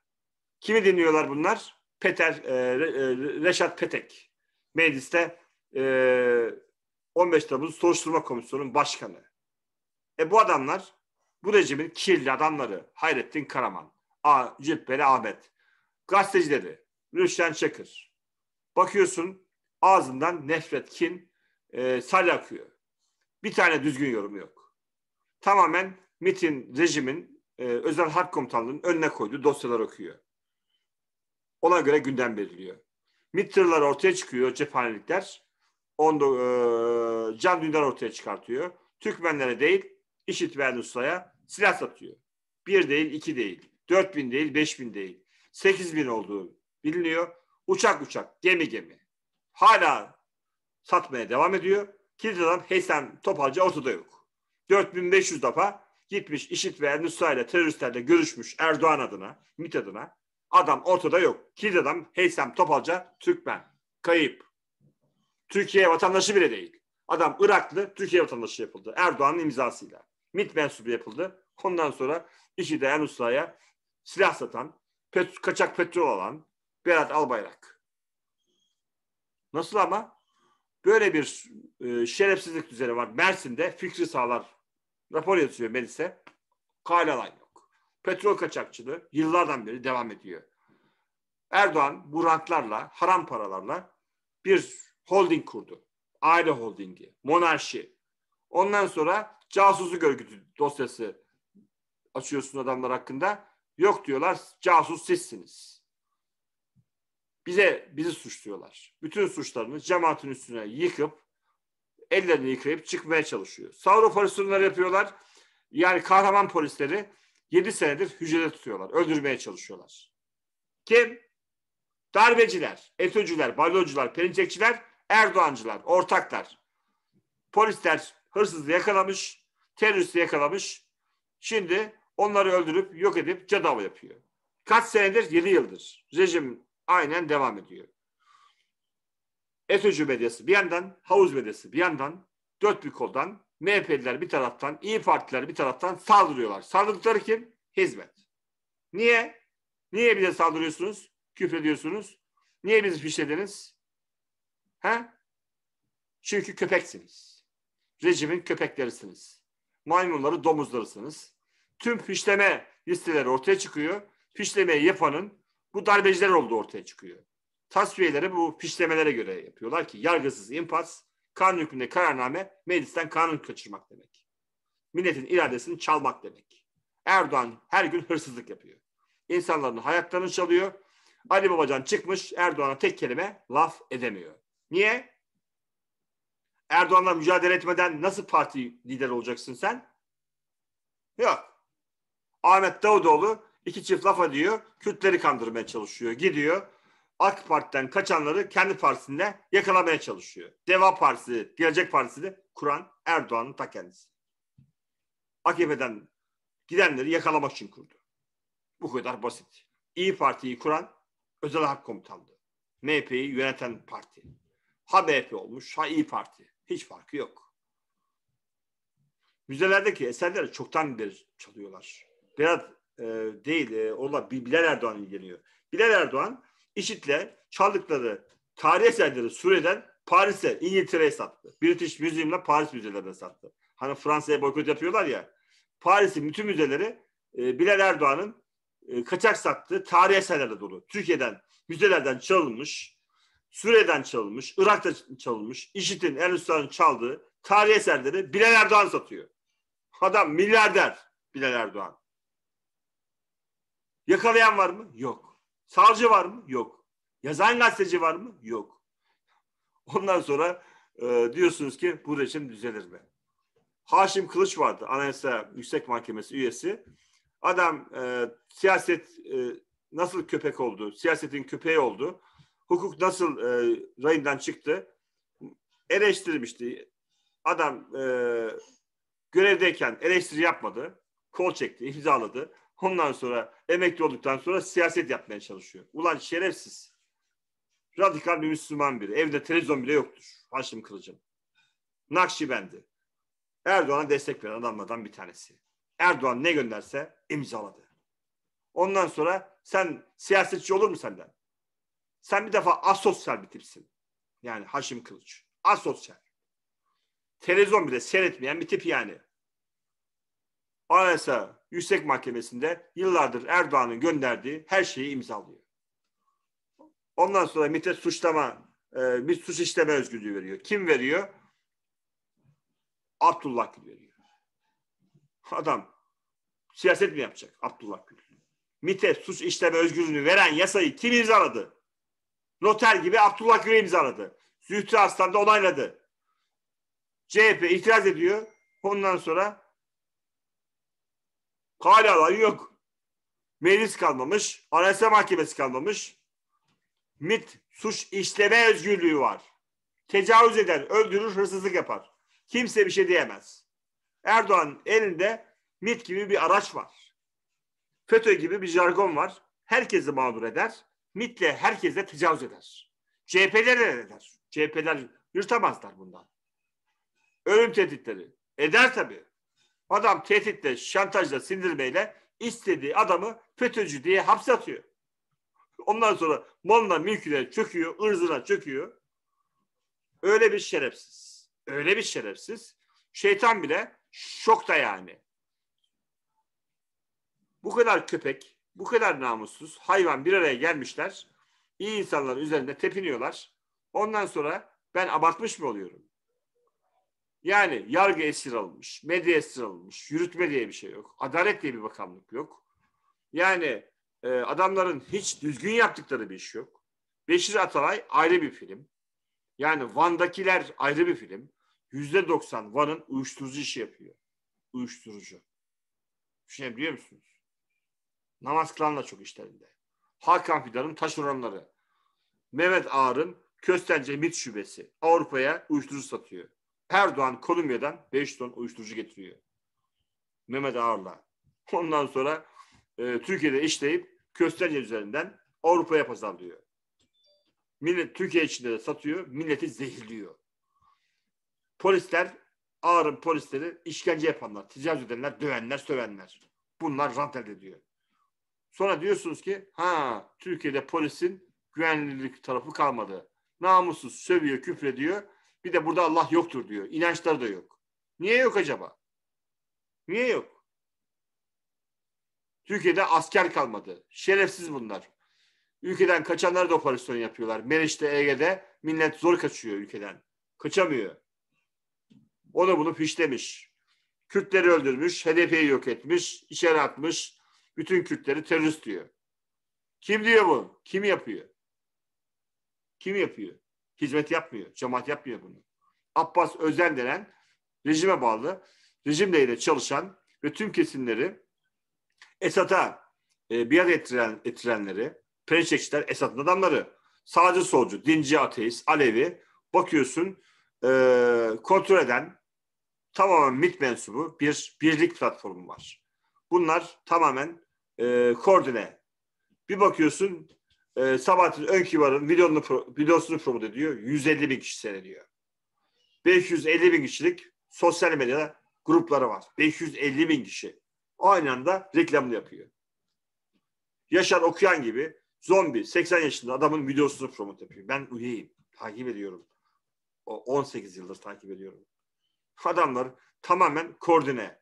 Kimi dinliyorlar bunlar? Peter, e, e Reşat Petek. Mecliste e, 15 Temmuz Soruşturma Komisyonu'nun başkanı. E bu adamlar bu rejimin kirli adamları. Hayrettin Karaman, A, Cübbeli Ahmet, gazetecileri, Rüşen Çakır. Bakıyorsun ağzından nefret, kin, e, salya akıyor. Bir tane düzgün yorum yok. Tamamen MIT'in, rejimin, e, özel harp komutanlığının önüne koyduğu dosyalar okuyor. Ona göre gündem belirliyor. MIT ortaya çıkıyor, cephanelikler. onu e, Can Dündar ortaya çıkartıyor. Türkmenlere değil, İşit ve Nusra'ya silah satıyor. Bir değil, iki değil. Dört bin değil, beş bin değil. Sekiz bin olduğu biliniyor. Uçak uçak, gemi gemi. Hala satmaya devam ediyor. Kilit adam Heysen topalca ortada yok. 4500 defa gitmiş işit ve El ile teröristlerle görüşmüş Erdoğan adına, Mit adına. Adam ortada yok. Kilit adam Heysem Topalca Türkmen. Kayıp. Türkiye vatandaşı bile değil. Adam Iraklı Türkiye vatandaşı yapıldı. Erdoğan'ın imzasıyla. MİT mensubu yapıldı. Ondan sonra işi de El silah satan, pet, kaçak petrol alan, Berat Albayrak. Nasıl ama? Böyle bir e, şerefsizlik düzeni var. Mersin'de Fikri Sağlar rapor yazıyor meclise. Kalalan yok. Petrol kaçakçılığı yıllardan beri devam ediyor. Erdoğan bu rantlarla, haram paralarla bir holding kurdu. Aile holdingi, monarşi. Ondan sonra casusluk örgütü dosyası açıyorsun adamlar hakkında. Yok diyorlar casus sizsiniz bize bizi suçluyorlar. Bütün suçlarını cemaatin üstüne yıkıp ellerini yıkayıp çıkmaya çalışıyor. Savro polisyonları yapıyorlar. Yani kahraman polisleri 7 senedir hücrede tutuyorlar. Öldürmeye çalışıyorlar. Kim? Darbeciler, FETÖ'cüler, baloncular, perinçekçiler, Erdoğancılar, ortaklar. Polisler hırsızı yakalamış, teröristi yakalamış. Şimdi onları öldürüp yok edip cadav yapıyor. Kaç senedir? 7 yıldır. Rejim aynen devam ediyor. FETÖ'cü medyası bir yandan, havuz medyası bir yandan, dört bir koldan, MHP'liler bir taraftan, İyi Partiler bir taraftan saldırıyorlar. Saldırdıkları kim? Hizmet. Niye? Niye bize saldırıyorsunuz? Küfrediyorsunuz? Niye bizi fişlediniz? He? Çünkü köpeksiniz. Rejimin köpeklerisiniz. Maymunları domuzlarısınız. Tüm fişleme listeleri ortaya çıkıyor. Fişlemeyi yapanın bu darbeciler oldu ortaya çıkıyor. Tasfiyeleri bu fişlemelere göre yapıyorlar ki yargısız infaz, kanun hükmünde kararname meclisten kanun kaçırmak demek. Milletin iradesini çalmak demek. Erdoğan her gün hırsızlık yapıyor. İnsanların hayatlarını çalıyor. Ali Babacan çıkmış Erdoğan'a tek kelime laf edemiyor. Niye? Erdoğan'la mücadele etmeden nasıl parti lideri olacaksın sen? Yok. Ahmet Davutoğlu iki çift lafa diyor. Kürtleri kandırmaya çalışıyor. Gidiyor. AK Parti'den kaçanları kendi partisinde yakalamaya çalışıyor. Deva Partisi, Gelecek partisi de kuran Erdoğan'ın ta kendisi. AKP'den gidenleri yakalamak için kurdu. Bu kadar basit. İyi Parti'yi kuran Özel hak Komutanlığı. MHP'yi yöneten parti. Ha MHP olmuş, ha İyi Parti. Hiç farkı yok. Müzelerdeki eserleri çoktan beri çalıyorlar. Biraz e, değil, e, onlar Bilal Erdoğan ilgileniyor. Bilal Erdoğan IŞİD'le çaldıkları tarih eserleri Suriye'den Paris'e, İngiltere'ye sattı. British Museum'la Paris müzelerine sattı. Hani Fransa'ya boykot yapıyorlar ya. Paris'in bütün müzeleri e, Bilal Erdoğan'ın e, kaçak sattığı tarih eserlerle dolu. Türkiye'den, müzelerden çalınmış, Suriye'den çalınmış, Irak'ta çalınmış, IŞİD'in, Erdoğan'ın çaldığı tarih eserleri Bilal Erdoğan satıyor. Adam milyarder Bilal Erdoğan. Yakalayan var mı? Yok. Savcı var mı? Yok. Yazan gazeteci var mı? Yok. Ondan sonra e, diyorsunuz ki bu rejim düzelir mi? Haşim Kılıç vardı. Anayasa Yüksek Mahkemesi üyesi. Adam e, siyaset e, nasıl köpek oldu? Siyasetin köpeği oldu. Hukuk nasıl e, rayından çıktı? Eleştirmişti. Adam e, görevdeyken eleştiri yapmadı. Kol çekti, imzaladı. Ondan sonra emekli olduktan sonra siyaset yapmaya çalışıyor. Ulan şerefsiz. Radikal bir Müslüman biri. Evde televizyon bile yoktur. Haşim Kılıcım. Nakşibendi. Erdoğan'a destek veren adamlardan bir tanesi. Erdoğan ne gönderse imzaladı. Ondan sonra sen siyasetçi olur mu senden? Sen bir defa asosyal bir tipsin. Yani Haşim Kılıç. Asosyal. Televizyon bile seyretmeyen bir tip yani. Anayasa Yüksek Mahkemesi'nde yıllardır Erdoğan'ın gönderdiği her şeyi imzalıyor. Ondan sonra MİT'e suçlama, e, bir suç işleme özgürlüğü veriyor. Kim veriyor? Abdullah Gül veriyor. Adam siyaset mi yapacak Abdullah Gül? MİT'e suç işleme özgürlüğünü veren yasayı kim imzaladı? Noter gibi Abdullah Gül imzaladı. Zühtü Aslan da onayladı. CHP itiraz ediyor. Ondan sonra Hala yok. Meclis kalmamış. Anayasa Mahkemesi kalmamış. MIT suç işleme özgürlüğü var. Tecavüz eder, öldürür, hırsızlık yapar. Kimse bir şey diyemez. Erdoğan elinde MIT gibi bir araç var. FETÖ gibi bir jargon var. Herkesi mağdur eder. MIT'le herkese tecavüz eder. CHP'lere eder. CHP'ler yırtamazlar bundan. Ölüm tehditleri. Eder tabii. Adam tehditle, şantajla, sindirmeyle istediği adamı FETÖ'cü diye hapse atıyor. Ondan sonra malına, mülküne çöküyor, ırzına çöküyor. Öyle bir şerefsiz. Öyle bir şerefsiz. Şeytan bile şokta yani. Bu kadar köpek, bu kadar namussuz hayvan bir araya gelmişler. İyi insanların üzerinde tepiniyorlar. Ondan sonra ben abartmış mı oluyorum? Yani yargı esir alınmış, medya esir alınmış, yürütme diye bir şey yok, adalet diye bir bakanlık yok. Yani e, adamların hiç düzgün yaptıkları bir iş yok. Beşir Atalay ayrı bir film. Yani Van'dakiler ayrı bir film. Yüzde doksan Van'ın uyuşturucu işi yapıyor. Uyuşturucu. Şey biliyor musunuz? Namaz kılanla çok işlerinde. Hakan Fidan'ın taş oranları. Mehmet Ağar'ın Köstence MİT şubesi Avrupa'ya uyuşturucu satıyor. Erdoğan Kolombiya'dan 5 ton uyuşturucu getiriyor. Mehmet Ağar'la. Ondan sonra e, Türkiye'de işleyip köstence üzerinden Avrupa'ya pazarlıyor. Millet Türkiye içinde de satıyor, milleti zehirliyor. Polisler, Ağrın polisleri işkence yapanlar, ticaret edenler, dövenler, sövenler. Bunlar rant elde ediyor. Sonra diyorsunuz ki ha Türkiye'de polisin güvenlik tarafı kalmadı. Namussuz sövüyor, küfrediyor. Bir de burada Allah yoktur diyor. İnançları da yok. Niye yok acaba? Niye yok? Türkiye'de asker kalmadı. Şerefsiz bunlar. Ülkeden kaçanlar da operasyon yapıyorlar. Meriç'te, Ege'de millet zor kaçıyor ülkeden. Kaçamıyor. O da bunu fişlemiş. Kürtleri öldürmüş, HDP'yi yok etmiş, içeri atmış. Bütün Kürtleri terörist diyor. Kim diyor bu? Kim yapıyor? Kim yapıyor? Hizmet yapmıyor. Cemaat yapmıyor bunu. Abbas Özel denen rejime bağlı, rejimle çalışan ve tüm kesimleri Esata e, biat ettiren, ettirenleri, Perinçekçiler, Esad'ın adamları, sağcı solcu, dinci ateist, Alevi, bakıyorsun e, kontrol eden tamamen mit mensubu bir birlik platformu var. Bunlar tamamen e, koordine. Bir bakıyorsun e, Sabahattin Önkivar'ın videosunu, pro, videosunu promote ediyor. 150 bin kişi seyrediyor. 550 bin kişilik sosyal medyada grupları var. 550 bin kişi. Aynı anda reklamını yapıyor. Yaşar Okuyan gibi zombi 80 yaşında adamın videosunu promote yapıyor. Ben üyeyim. Takip ediyorum. O 18 yıldır takip ediyorum. Adamlar tamamen koordine.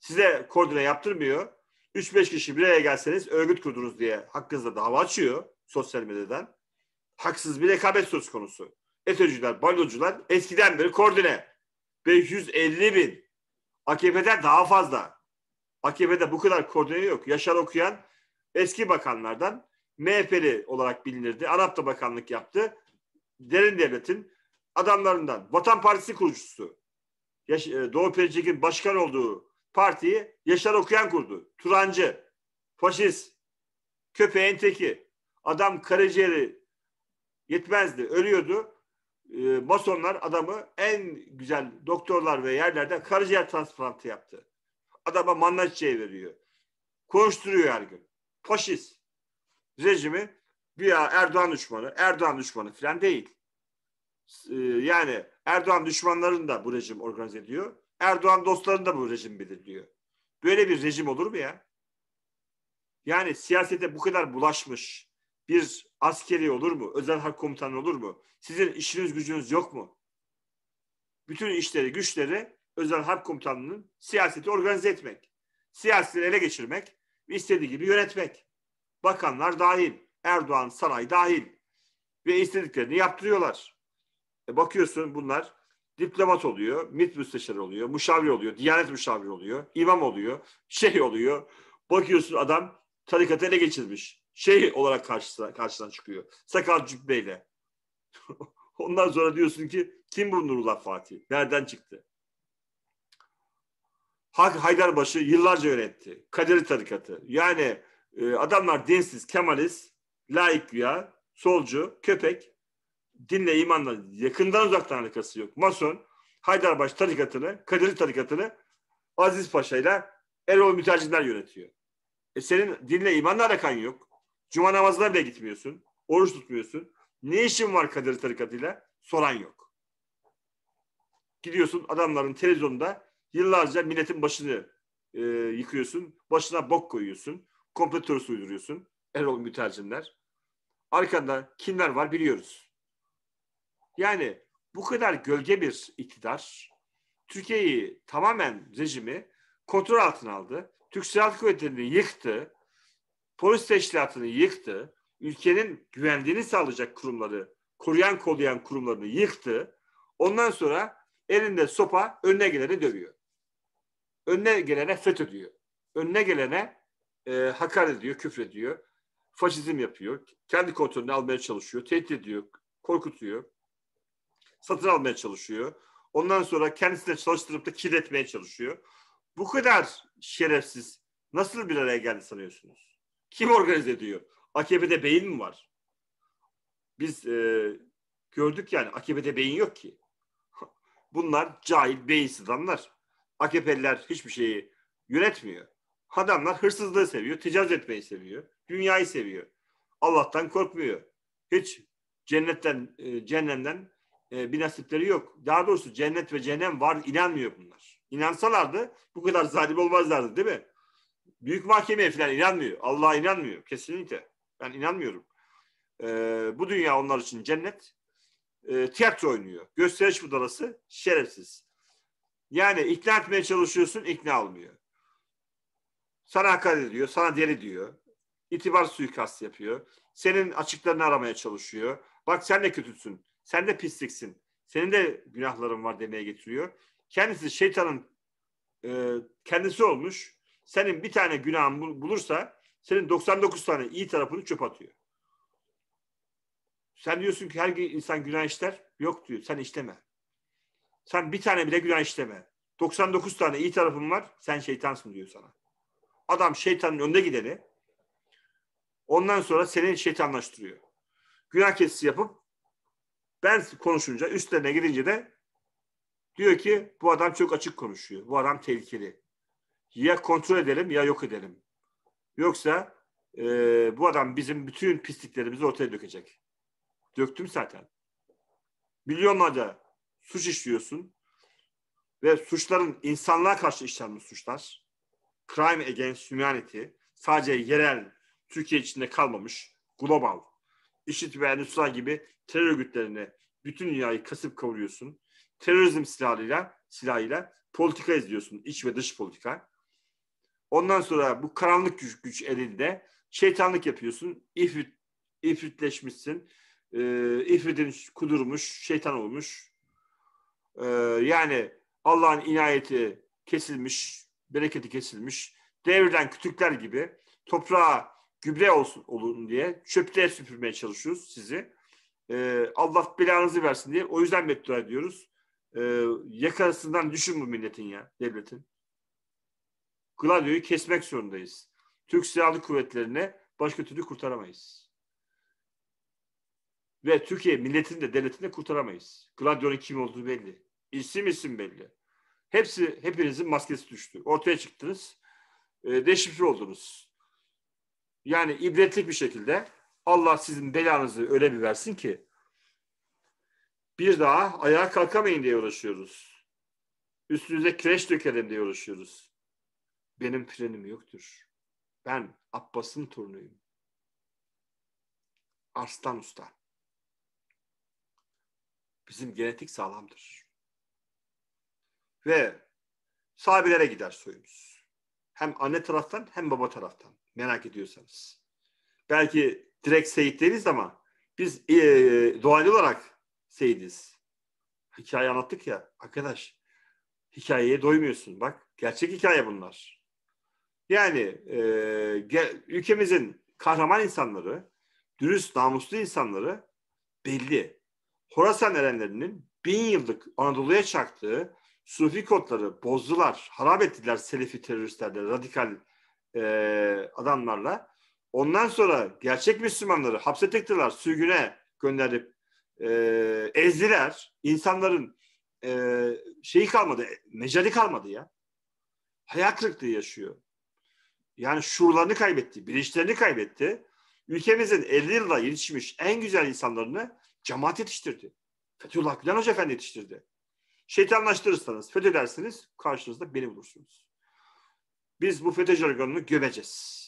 Size koordine yaptırmıyor. 3-5 kişi bir araya gelseniz örgüt kurdunuz diye hakkınızda dava açıyor sosyal medyadan haksız bir rekabet söz konusu. FETÖ'cüler, balocular eskiden beri koordine. 550 bin. AKP'den daha fazla. AKP'de bu kadar koordine yok. Yaşar Okuyan eski bakanlardan MHP'li olarak bilinirdi. Arap da bakanlık yaptı. Derin Devlet'in adamlarından. Vatan Partisi kurucusu. Yaş e, Doğu Perinçek'in başkan olduğu partiyi Yaşar Okuyan kurdu. Turancı, faşist, köpeğin teki. Adam karaciğeri yetmezdi, ölüyordu. E, Masonlar adamı en güzel doktorlar ve yerlerde karaciğer transplantı yaptı. Adama manna çiçeği veriyor. Koşturuyor her gün. Faşist rejimi bir Erdoğan düşmanı, Erdoğan düşmanı falan değil. E, yani Erdoğan düşmanlarını da bu rejim organize ediyor. Erdoğan dostlarını da bu rejim belirliyor. Böyle bir rejim olur mu ya? Yani siyasete bu kadar bulaşmış, bir askeri olur mu? Özel hak komutanı olur mu? Sizin işiniz gücünüz yok mu? Bütün işleri, güçleri özel harp komutanının siyaseti organize etmek, siyasetini ele geçirmek ve istediği gibi yönetmek. Bakanlar dahil, Erdoğan saray dahil ve istediklerini yaptırıyorlar. E bakıyorsun bunlar diplomat oluyor, MİT müsteşarı oluyor, müşavir oluyor, diyanet müşavir oluyor, imam oluyor, şey oluyor. Bakıyorsun adam tarikatı ele geçirmiş şey olarak karşısına, karşısına çıkıyor. Sakal cübbeyle. [laughs] Ondan sonra diyorsun ki kim bu Nurullah Fatih? Nereden çıktı? Hak Haydarbaşı yıllarca yönetti. Kaderi tarikatı. Yani e, adamlar dinsiz, kemalist, laik güya, solcu, köpek. Dinle imanla yakından uzaktan alakası yok. Mason, Haydarbaşı tarikatını, Kaderi tarikatını Aziz Paşa ile Erol Mütercimler yönetiyor. E senin dinle imanla alakan yok. Cuma namazına bile gitmiyorsun. Oruç tutmuyorsun. Ne işin var Kadir tarikatıyla? Soran yok. Gidiyorsun adamların televizyonda yıllarca milletin başını e, yıkıyorsun. Başına bok koyuyorsun. Komple terörist uyduruyorsun. Erol mütercimler. Arkanda kimler var biliyoruz. Yani bu kadar gölge bir iktidar Türkiye'yi tamamen rejimi kontrol altına aldı. Türk Silahlı Kuvvetleri'ni yıktı polis teşkilatını yıktı, ülkenin güvenliğini sağlayacak kurumları, koruyan kollayan kurumlarını yıktı. Ondan sonra elinde sopa önüne gelene dövüyor. Önüne gelene FETÖ diyor. Önüne gelene e, hakaret ediyor, küfür ediyor. Faşizm yapıyor. Kendi kontrolünü almaya çalışıyor. Tehdit ediyor, korkutuyor. Satın almaya çalışıyor. Ondan sonra kendisine çalıştırıp da kirletmeye çalışıyor. Bu kadar şerefsiz nasıl bir araya geldi sanıyorsunuz? Kim organize ediyor? AKP'de beyin mi var? Biz e, gördük yani AKP'de beyin yok ki. [laughs] Bunlar cahil, beyinsiz adamlar. AKP'liler hiçbir şeyi yönetmiyor. Adamlar hırsızlığı seviyor, ticaret etmeyi seviyor, dünyayı seviyor. Allah'tan korkmuyor. Hiç cennetten, e, cehennemden e, bir nasipleri yok. Daha doğrusu cennet ve cehennem var, inanmıyor bunlar. İnansalardı bu kadar zalim olmazlardı değil mi? büyük mahkemeye falan inanmıyor. Allah'a inanmıyor kesinlikle. Ben inanmıyorum. Ee, bu dünya onlar için cennet. Ee, tiyatro oynuyor. Gösteriş budalası şerefsiz. Yani ikna etmeye çalışıyorsun ikna olmuyor. Sana hakaret ediyor, sana deli diyor. İtibar suikast yapıyor. Senin açıklarını aramaya çalışıyor. Bak sen de kötüsün, sen de pisliksin, senin de günahların var demeye getiriyor. Kendisi şeytanın e, kendisi olmuş senin bir tane günahın bulursa senin 99 tane iyi tarafını çöp atıyor. Sen diyorsun ki her insan günah işler. Yok diyor. Sen işleme. Sen bir tane bile günah işleme. 99 tane iyi tarafın var. Sen şeytansın diyor sana. Adam şeytanın önde gideni. Ondan sonra seni şeytanlaştırıyor. Günah kesisi yapıp ben konuşunca üstlerine girince de diyor ki bu adam çok açık konuşuyor. Bu adam tehlikeli ya kontrol edelim ya yok edelim. Yoksa e, bu adam bizim bütün pisliklerimizi ortaya dökecek. Döktüm zaten. Milyonlarca suç işliyorsun ve suçların insanlığa karşı işlenmiş suçlar. Crime against humanity sadece yerel Türkiye içinde kalmamış global IŞİD ve Nusra gibi terör örgütlerini bütün dünyayı kasıp kavuruyorsun. Terörizm silahıyla silahıyla politika izliyorsun. iç ve dış politika. Ondan sonra bu karanlık güç, güç elinde şeytanlık yapıyorsun. İfrit, ifritleşmişsin. E, ifritin kudurmuş, şeytan olmuş. E, yani Allah'ın inayeti kesilmiş, bereketi kesilmiş. Devrilen kütükler gibi toprağa gübre olsun olun diye çöplüğe süpürmeye çalışıyoruz sizi. E, Allah belanızı versin diye. O yüzden beddua ediyoruz. E, yakasından düşün bu milletin ya, devletin. Gladio'yu kesmek zorundayız. Türk Silahlı Kuvvetleri'ne başka türlü kurtaramayız. Ve Türkiye milletini de devletini de kurtaramayız. Gladio'nun kim olduğu belli. İsim isim belli. Hepsi, hepinizin maskesi düştü. Ortaya çıktınız. Ee, deşifre oldunuz. Yani ibretlik bir şekilde Allah sizin belanızı öyle bir versin ki bir daha ayağa kalkamayın diye uğraşıyoruz. Üstünüze kreş dökelim diye uğraşıyoruz. Benim frenim yoktur. Ben Abbas'ın torunuyum. Arslan Usta. Bizim genetik sağlamdır. Ve sahabilere gider soyumuz. Hem anne taraftan hem baba taraftan. Merak ediyorsanız. Belki direkt Seyit değiliz ama biz e, doğal olarak Seyidiz. Hikaye anlattık ya. Arkadaş hikayeye doymuyorsun. Bak gerçek hikaye bunlar. Yani e, ülkemizin kahraman insanları, dürüst, namuslu insanları belli. Horasan erenlerinin bin yıllık Anadolu'ya çaktığı Sufi kodları bozdular, harap ettiler Selefi teröristlerle, radikal e, adamlarla. Ondan sonra gerçek Müslümanları hapse tıktılar, sürgüne gönderip e, ezdiler. İnsanların e, şeyi kalmadı, mecali kalmadı ya. Hayal kırıklığı yaşıyor. Yani şuurlarını kaybetti, bilinçlerini kaybetti. Ülkemizin 50 yılda yetişmiş en güzel insanlarını cemaat yetiştirdi. Fethullah Gülen Hoca Efendi yetiştirdi. Şeytanlaştırırsanız, fethedersiniz, karşınızda beni bulursunuz. Biz bu FETÖ jargonunu gömeceğiz.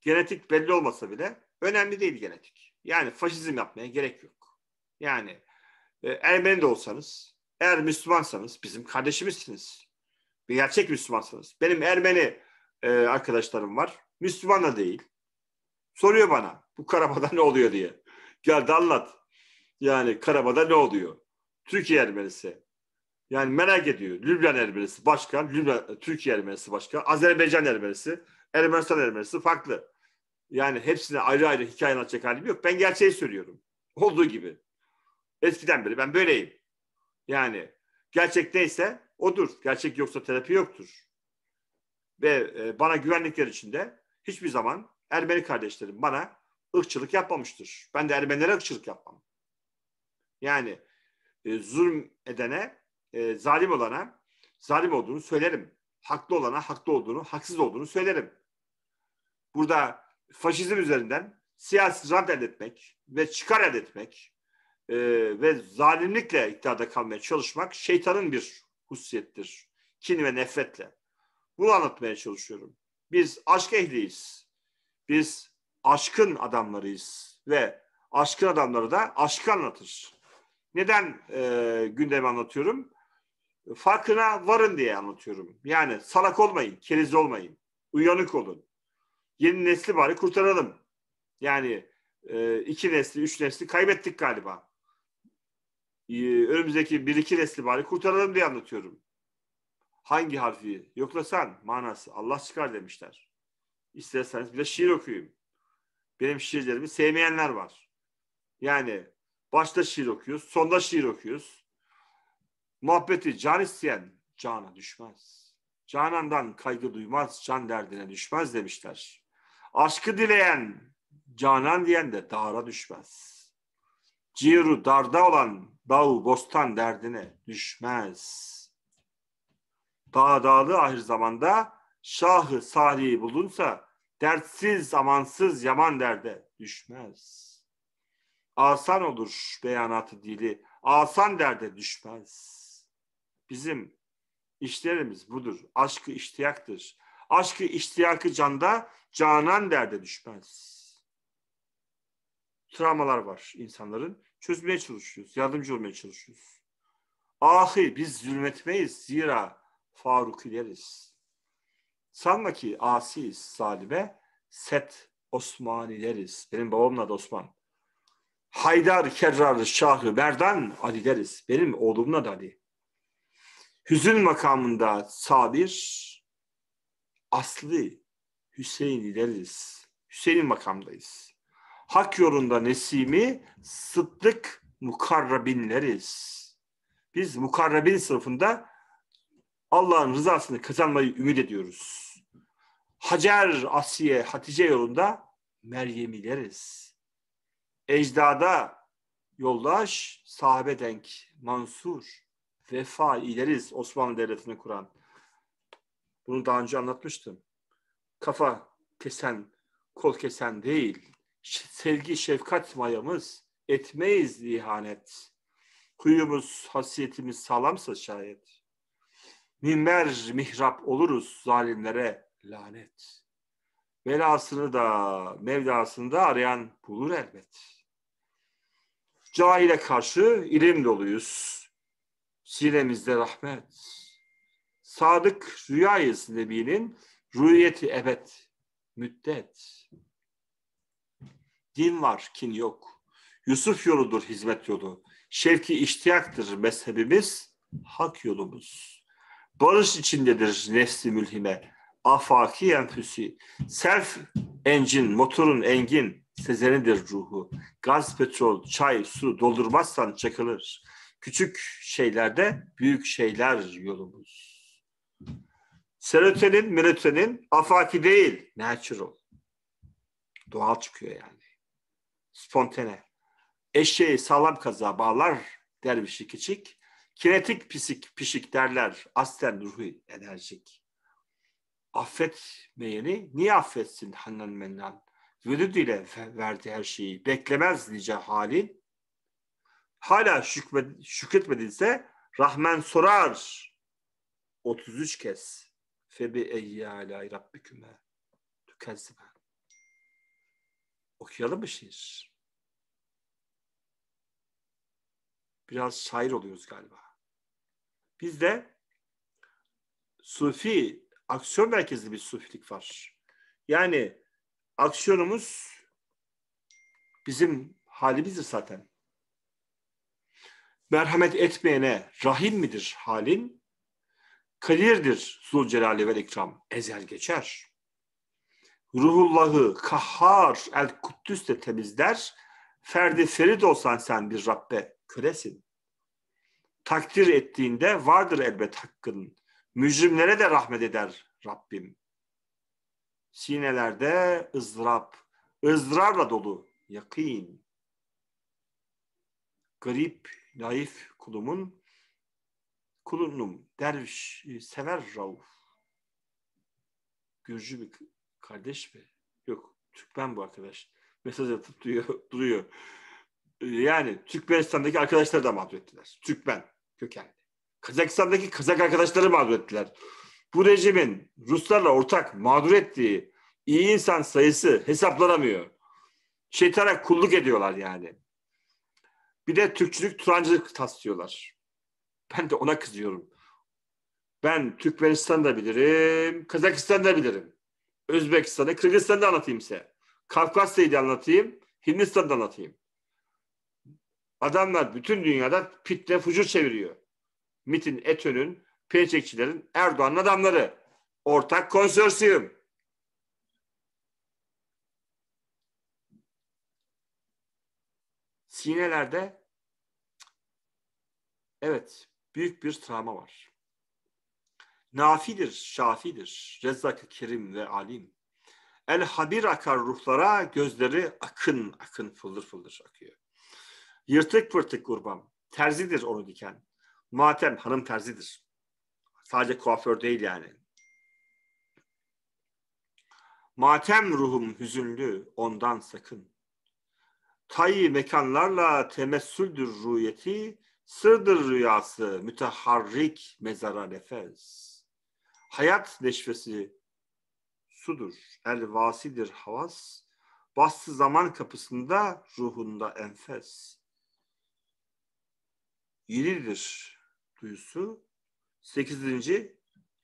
Genetik belli olmasa bile önemli değil genetik. Yani faşizm yapmaya gerek yok. Yani e, Ermeni de olsanız, eğer Müslümansanız bizim kardeşimizsiniz. Gerçek Müslümansınız. Benim Ermeni e, arkadaşlarım var. Müslüman da değil. Soruyor bana bu Karabağ'da [laughs] ne oluyor diye. Gel de anlat. Yani Karabağ'da ne oluyor? Türkiye Ermenisi. Yani merak ediyor. Lübnan Ermenisi başka, Lübnan, e, Türkiye Ermenisi başka. Azerbaycan Ermenisi, Ermenistan Ermenisi farklı. Yani hepsine ayrı ayrı hikaye anlatacak halim yok. Ben gerçeği söylüyorum. Olduğu gibi. Eskiden beri ben böyleyim. Yani gerçek neyse odur. Gerçek yoksa terapi yoktur. Ve e, bana güvenlikler içinde hiçbir zaman Ermeni kardeşlerim bana ırkçılık yapmamıştır. Ben de Ermenilere ırkçılık yapmam. Yani e, zulm edene, e, zalim olana zalim olduğunu söylerim. Haklı olana haklı olduğunu, haksız olduğunu söylerim. Burada faşizm üzerinden siyasi rant elde etmek ve çıkar elde etmek e, ve zalimlikle iktidarda kalmaya çalışmak şeytanın bir husiyettir. Kin ve nefretle. Bunu anlatmaya çalışıyorum. Biz aşk ehliyiz. Biz aşkın adamlarıyız ve aşkın adamları da aşkı anlatır. Neden e, gündemi anlatıyorum? Farkına varın diye anlatıyorum. Yani salak olmayın, keriz olmayın, uyanık olun. Yeni nesli bari kurtaralım. Yani e, iki nesli, üç nesli kaybettik galiba. Ee, önümüzdeki bir iki resli bari kurtaralım diye anlatıyorum. Hangi harfi yoklasan manası Allah çıkar demişler. İsterseniz bir de şiir okuyayım. Benim şiirlerimi sevmeyenler var. Yani başta şiir okuyoruz, sonda şiir okuyoruz. Muhabbeti can isteyen cana düşmez. Canandan kaygı duymaz, can derdine düşmez demişler. Aşkı dileyen, canan diyen de dara düşmez. Ciğeru darda olan dağ bostan derdine düşmez. Dağ dağlı ahir zamanda şahı sahriyi bulunsa dertsiz amansız yaman derde düşmez. Asan olur beyanatı dili. Asan derde düşmez. Bizim işlerimiz budur. Aşkı iştiyaktır. Aşkı iştiyakı canda canan derde düşmez. Travmalar var insanların çözmeye çalışıyoruz. Yardımcı olmaya çalışıyoruz. Ahi biz zulmetmeyiz zira Farukileriz. Sanma ki asiyiz zalime set Osmanileriz. Benim babamın adı Osman. Haydar Kerrar Şahı Merdan Ali deriz. Benim oğlumun adı Ali. Hüzün makamında sabir Aslı Hüseyin deriz. Hüseyin makamdayız hak yolunda nesimi sıddık mukarrabinleriz. Biz mukarrabin sınıfında Allah'ın rızasını kazanmayı ümit ediyoruz. Hacer, Asiye, Hatice yolunda Meryemileriz. Ecdada yoldaş, sahabe denk, Mansur, vefa ileriz Osmanlı Devleti'ni kuran. Bunu daha önce anlatmıştım. Kafa kesen, kol kesen değil sevgi şefkat mayamız etmeyiz ihanet. Kuyumuz hasiyetimiz sağlamsa şayet. Minber mihrap oluruz zalimlere lanet. Belasını da mevdasını da arayan bulur elbet. Cahile karşı ilim doluyuz. Sinemizde rahmet. Sadık rüyayız Nebi'nin rüyeti ebed müddet. Din var, kin yok. Yusuf yoludur hizmet yolu. Şevki iştiyaktır mezhebimiz, hak yolumuz. Barış içindedir nefsi mülhime, afaki enfüsi. Self engin, motorun engin, sezenidir ruhu. Gaz, petrol, çay, su doldurmazsan çakılır. Küçük şeylerde büyük şeyler yolumuz. Serotonin, melatonin afaki değil, natural. Doğal çıkıyor yani spontane. Eşeği sağlam kaza bağlar dervişi şey küçük. Kinetik pisik pişik derler aslen ruhi enerjik. Affetmeyeni niye affetsin Hannan Mennan? Vüdüd ile verdi her şeyi. Beklemez nice halin Hala şükmet, şükretmediyse Rahman sorar 33 kez. Febi eyyâlâ rabbiküme tükezziben. Okuyalım mı şiir? Biraz şair oluyoruz galiba. Biz de sufi, aksiyon merkezli bir sufilik var. Yani aksiyonumuz bizim halimizdir zaten. Merhamet etmeyene rahim midir halin? Kadirdir Zulcelali ve ikram. Ezel geçer. Ruhullah'ı kahhar el kuddüs de temizler. Ferdi ferid olsan sen bir Rabbe kölesin. Takdir ettiğinde vardır elbet hakkın. Mücrimlere de rahmet eder Rabbim. Sinelerde ızdırap, ızdırarla dolu yakin. Garip, naif kulumun, kulunum, derviş, e, sever Rauf. Gürcü bir Kardeş mi? Yok. Türkmen bu arkadaş. Mesaj atıp duyuyor. [laughs] duruyor. Yani Türkmenistan'daki arkadaşları da mağdur ettiler. Türkmen kökenli. Kazakistan'daki Kazak arkadaşları mağdur ettiler. Bu rejimin Ruslarla ortak mağdur ettiği iyi insan sayısı hesaplanamıyor. Şeytana kulluk ediyorlar yani. Bir de Türkçülük, Turancılık taslıyorlar. Ben de ona kızıyorum. Ben Türkmenistan'da bilirim, Kazakistan'da bilirim. Özbekistan'ı, Kırgızistan'da anlatayım size. Kafkasya'yı anlatayım, Hindistan'da anlatayım. Adamlar bütün dünyada pitle fucur çeviriyor. MIT'in, ETÖ'nün, PÇK'çilerin, Erdoğan'ın adamları. Ortak konsorsiyum. Sinelerde evet büyük bir travma var. Nafidir, şafidir. Rezzak-ı kerim ve alim. El habir akar ruhlara, gözleri akın akın fıldır fıldır akıyor. Yırtık pırtık kurbam, terzidir onu diken. Matem hanım terzidir. Sadece kuaför değil yani. Matem ruhum hüzünlü, ondan sakın. Tayi mekanlarla temessüldür rüyeti, sırdır rüyası, müteharrik mezara nefes.'' Hayat neşvesi sudur, el vasidir havas. Bastı zaman kapısında ruhunda enfes. Yenidir duyusu. Sekizinci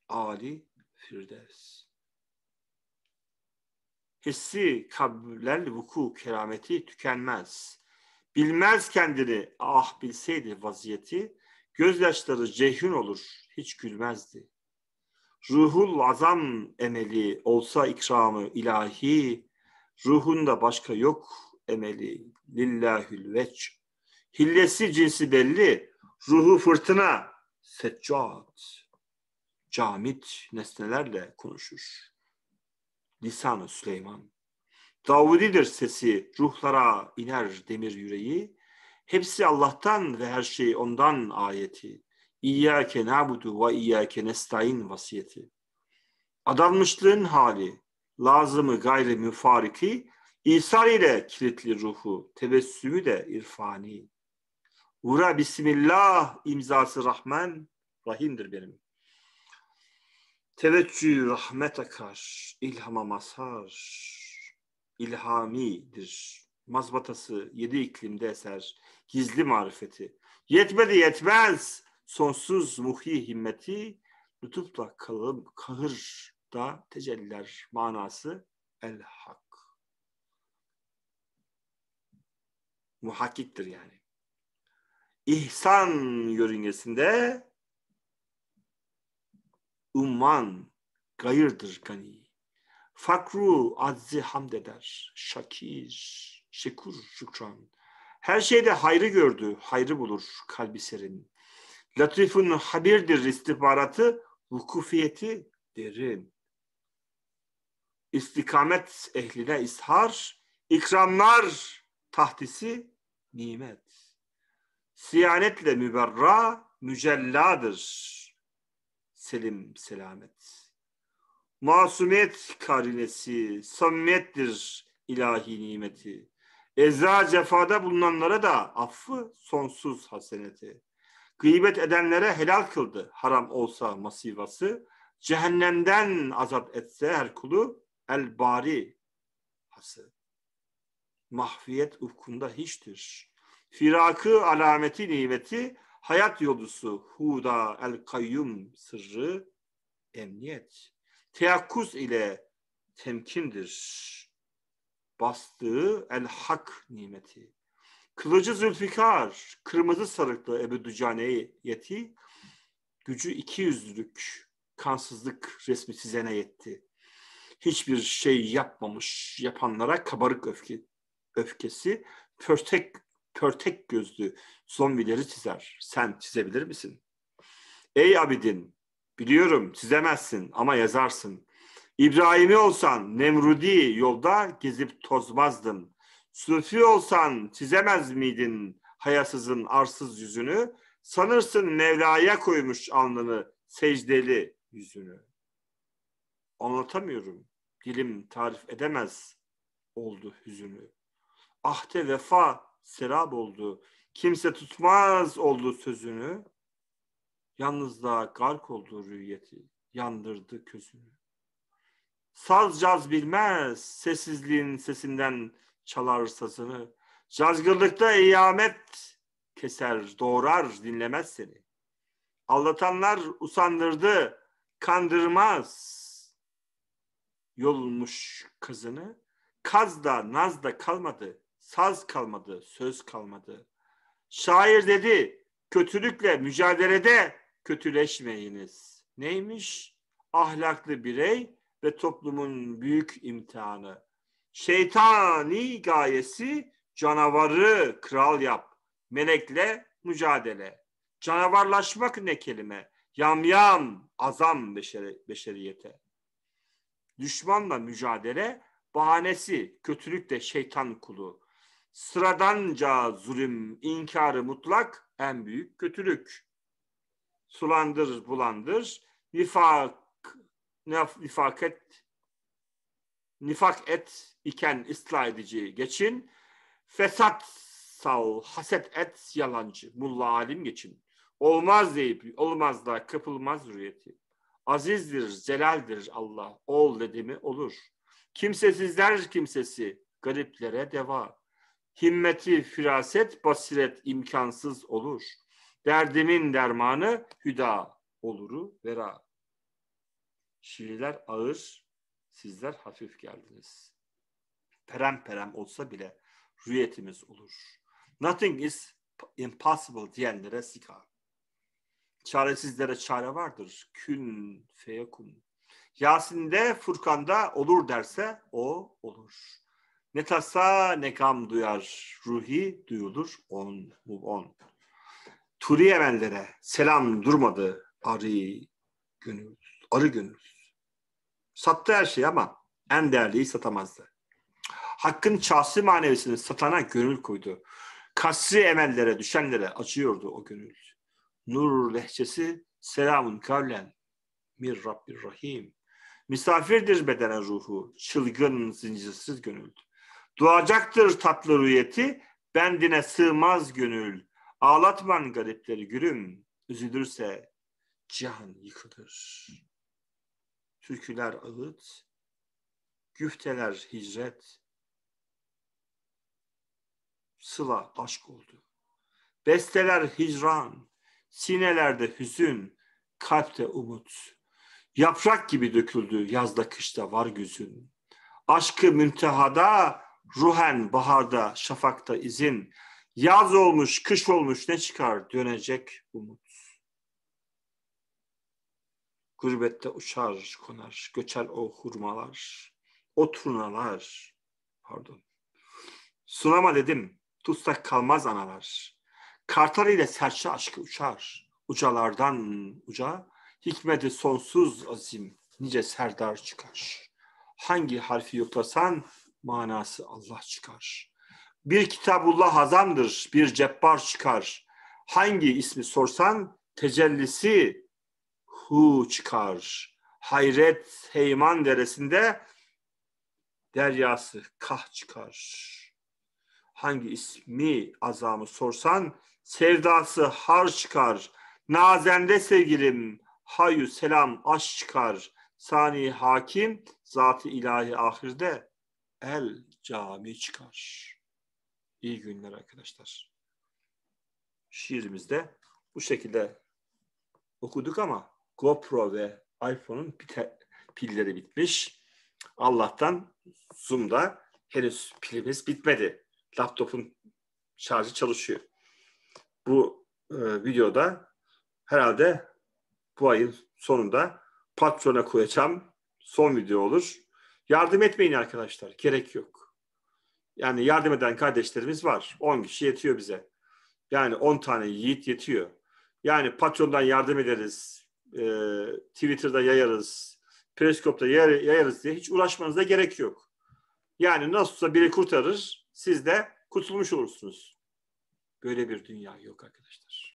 Ali Firdevs. Hissi kabulel vuku kerameti tükenmez. Bilmez kendini ah bilseydi vaziyeti, gözyaşları cehün olur, hiç gülmezdi ruhul azam emeli olsa ikramı ilahi, ruhunda başka yok emeli lillahül veç. Hillesi cinsi belli, ruhu fırtına, seccat, camit nesnelerle konuşur. Lisanı Süleyman. Davudidir sesi, ruhlara iner demir yüreği. Hepsi Allah'tan ve her şey ondan ayeti. İyyâke na'budu ve iyâke nestaîn vasiyeti. Adanmışlığın hali, lazımı gayri müfariki, İsa ile kilitli ruhu, tebessümü de irfani. Vura Bismillah imzası Rahman, Rahim'dir benim. Teveccühü rahmet akar, ilhama mazhar, ilhamidir. Mazbatası yedi iklimde eser, gizli marifeti. Yetmedi yetmez, sonsuz ruhi himmeti lütufla kalım, kahır da tecelliler manası el hak. Muhakkiktir yani. İhsan yörüngesinde umman gayırdır gani. Fakru azzi hamd eder. Şakir, şekur, şükran. Her şeyde hayrı gördü, hayrı bulur kalbi serin. Latifun habirdir istihbaratı, vukufiyeti derin. İstikamet ehline ishar, ikramlar tahtisi nimet. Siyanetle müberra, mücelladır. Selim selamet. Masumiyet karinesi, samimiyettir ilahi nimeti. Eza cefada bulunanlara da affı sonsuz haseneti gıybet edenlere helal kıldı haram olsa masivası. Cehennemden azat etse her kulu el bari hası. Mahfiyet ufkunda hiçtir. Firakı alameti nimeti hayat yolusu huda el kayyum sırrı emniyet. Teyakkuz ile temkindir. Bastığı el hak nimeti. Kılıcı Zülfikar, kırmızı sarıklı Ebu Dücane yeti, gücü iki yüzlülük, kansızlık resmi sizene yetti. Hiçbir şey yapmamış yapanlara kabarık öfke, öfkesi, pörtek, pörtek gözlü zombileri çizer. Sen çizebilir misin? Ey Abidin, biliyorum çizemezsin ama yazarsın. İbrahim'i olsan Nemrudi yolda gezip tozmazdın. Sufi olsan çizemez miydin hayasızın arsız yüzünü? Sanırsın Mevla'ya koymuş alnını secdeli yüzünü. Anlatamıyorum. Dilim tarif edemez oldu hüzünü. Ahte vefa serap oldu. Kimse tutmaz oldu sözünü. Yalnızlığa gark oldu rüyeti. Yandırdı közünü. Saz caz bilmez sessizliğin sesinden çalar sazını. Cazgırlıkta iyamet keser, doğrar, dinlemez seni. Aldatanlar usandırdı, kandırmaz. Yolmuş kızını. Kaz da, naz da kalmadı. Saz kalmadı, söz kalmadı. Şair dedi, kötülükle mücadelede kötüleşmeyiniz. Neymiş? Ahlaklı birey ve toplumun büyük imtihanı. Şeytani gayesi canavarı kral yap. Melekle mücadele. Canavarlaşmak ne kelime? Yamyam, azam beşer, beşeriyete. Düşmanla mücadele bahanesi, kötülük de şeytan kulu. Sıradanca zulüm, inkarı mutlak en büyük kötülük. Sulandır bulandır, nifak, nifaket nifak et iken ıslah edici geçin. Fesat sal, haset et yalancı, mulla alim geçin. Olmaz deyip olmaz da kapılmaz rüyeti. Azizdir, celaldir Allah. Ol dedi mi olur. Kimsesizler kimsesi, gariplere deva. Himmeti, firaset, basiret imkansız olur. Derdimin dermanı hüda oluru vera. Şiirler ağır, sizler hafif geldiniz. Perem perem olsa bile rüyetimiz olur. Nothing is impossible diyenlere sika. Çaresizlere çare vardır. Kün feyekun. Yasin'de Furkan'da olur derse o olur. Ne tasa ne gam duyar. Ruhi duyulur on move on. Turi evenlere selam durmadı arı gönül. Arı gönül. Sattı her şeyi ama en değerliyi satamazdı. Hakkın şahsi manevisini satana gönül koydu. Kasri emellere düşenlere acıyordu o gönül. Nur lehçesi selamun kavlen mir Rabbir Rahim. Misafirdir bedene ruhu, çılgın zincirsiz gönül. Duacaktır tatlı rüyeti, bendine sığmaz gönül. Ağlatman garipleri gülüm, üzülürse cihan yıkılır türküler ağıt, güfteler hicret, sıla aşk oldu. Besteler hicran, sinelerde hüzün, kalpte umut. Yaprak gibi döküldü yazda kışta var gözün. Aşkı müntehada, ruhen baharda, şafakta izin. Yaz olmuş, kış olmuş ne çıkar dönecek umut. Gurbette uçar konar, göçer o hurmalar, o turnalar, pardon. Sunama dedim, tutsak kalmaz analar. Kartal ile serçe aşkı uçar, ucalardan uca, hikmeti sonsuz azim, nice serdar çıkar. Hangi harfi yoklasan manası Allah çıkar. Bir kitabullah hazandır, bir cebbar çıkar. Hangi ismi sorsan tecellisi hu çıkar. Hayret Heyman deresinde deryası kah çıkar. Hangi ismi azamı sorsan sevdası har çıkar. Nazende sevgilim hayu selam aş çıkar. Sani hakim zatı ilahi ahirde el cami çıkar. İyi günler arkadaşlar. Şiirimizde bu şekilde okuduk ama GoPro ve iPhone'un pilleri bitmiş. Allah'tan Zoom'da henüz pilimiz bitmedi. Laptopun şarjı çalışıyor. Bu e, videoda herhalde bu ayın sonunda patrona koyacağım son video olur. Yardım etmeyin arkadaşlar. Gerek yok. Yani yardım eden kardeşlerimiz var. 10 kişi yetiyor bize. Yani 10 tane yiğit yetiyor. Yani patrondan yardım ederiz e, Twitter'da yayarız, Periskop'ta yay, yayarız diye hiç uğraşmanıza gerek yok. Yani nasıl olsa biri kurtarır, siz de kurtulmuş olursunuz. Böyle bir dünya yok arkadaşlar.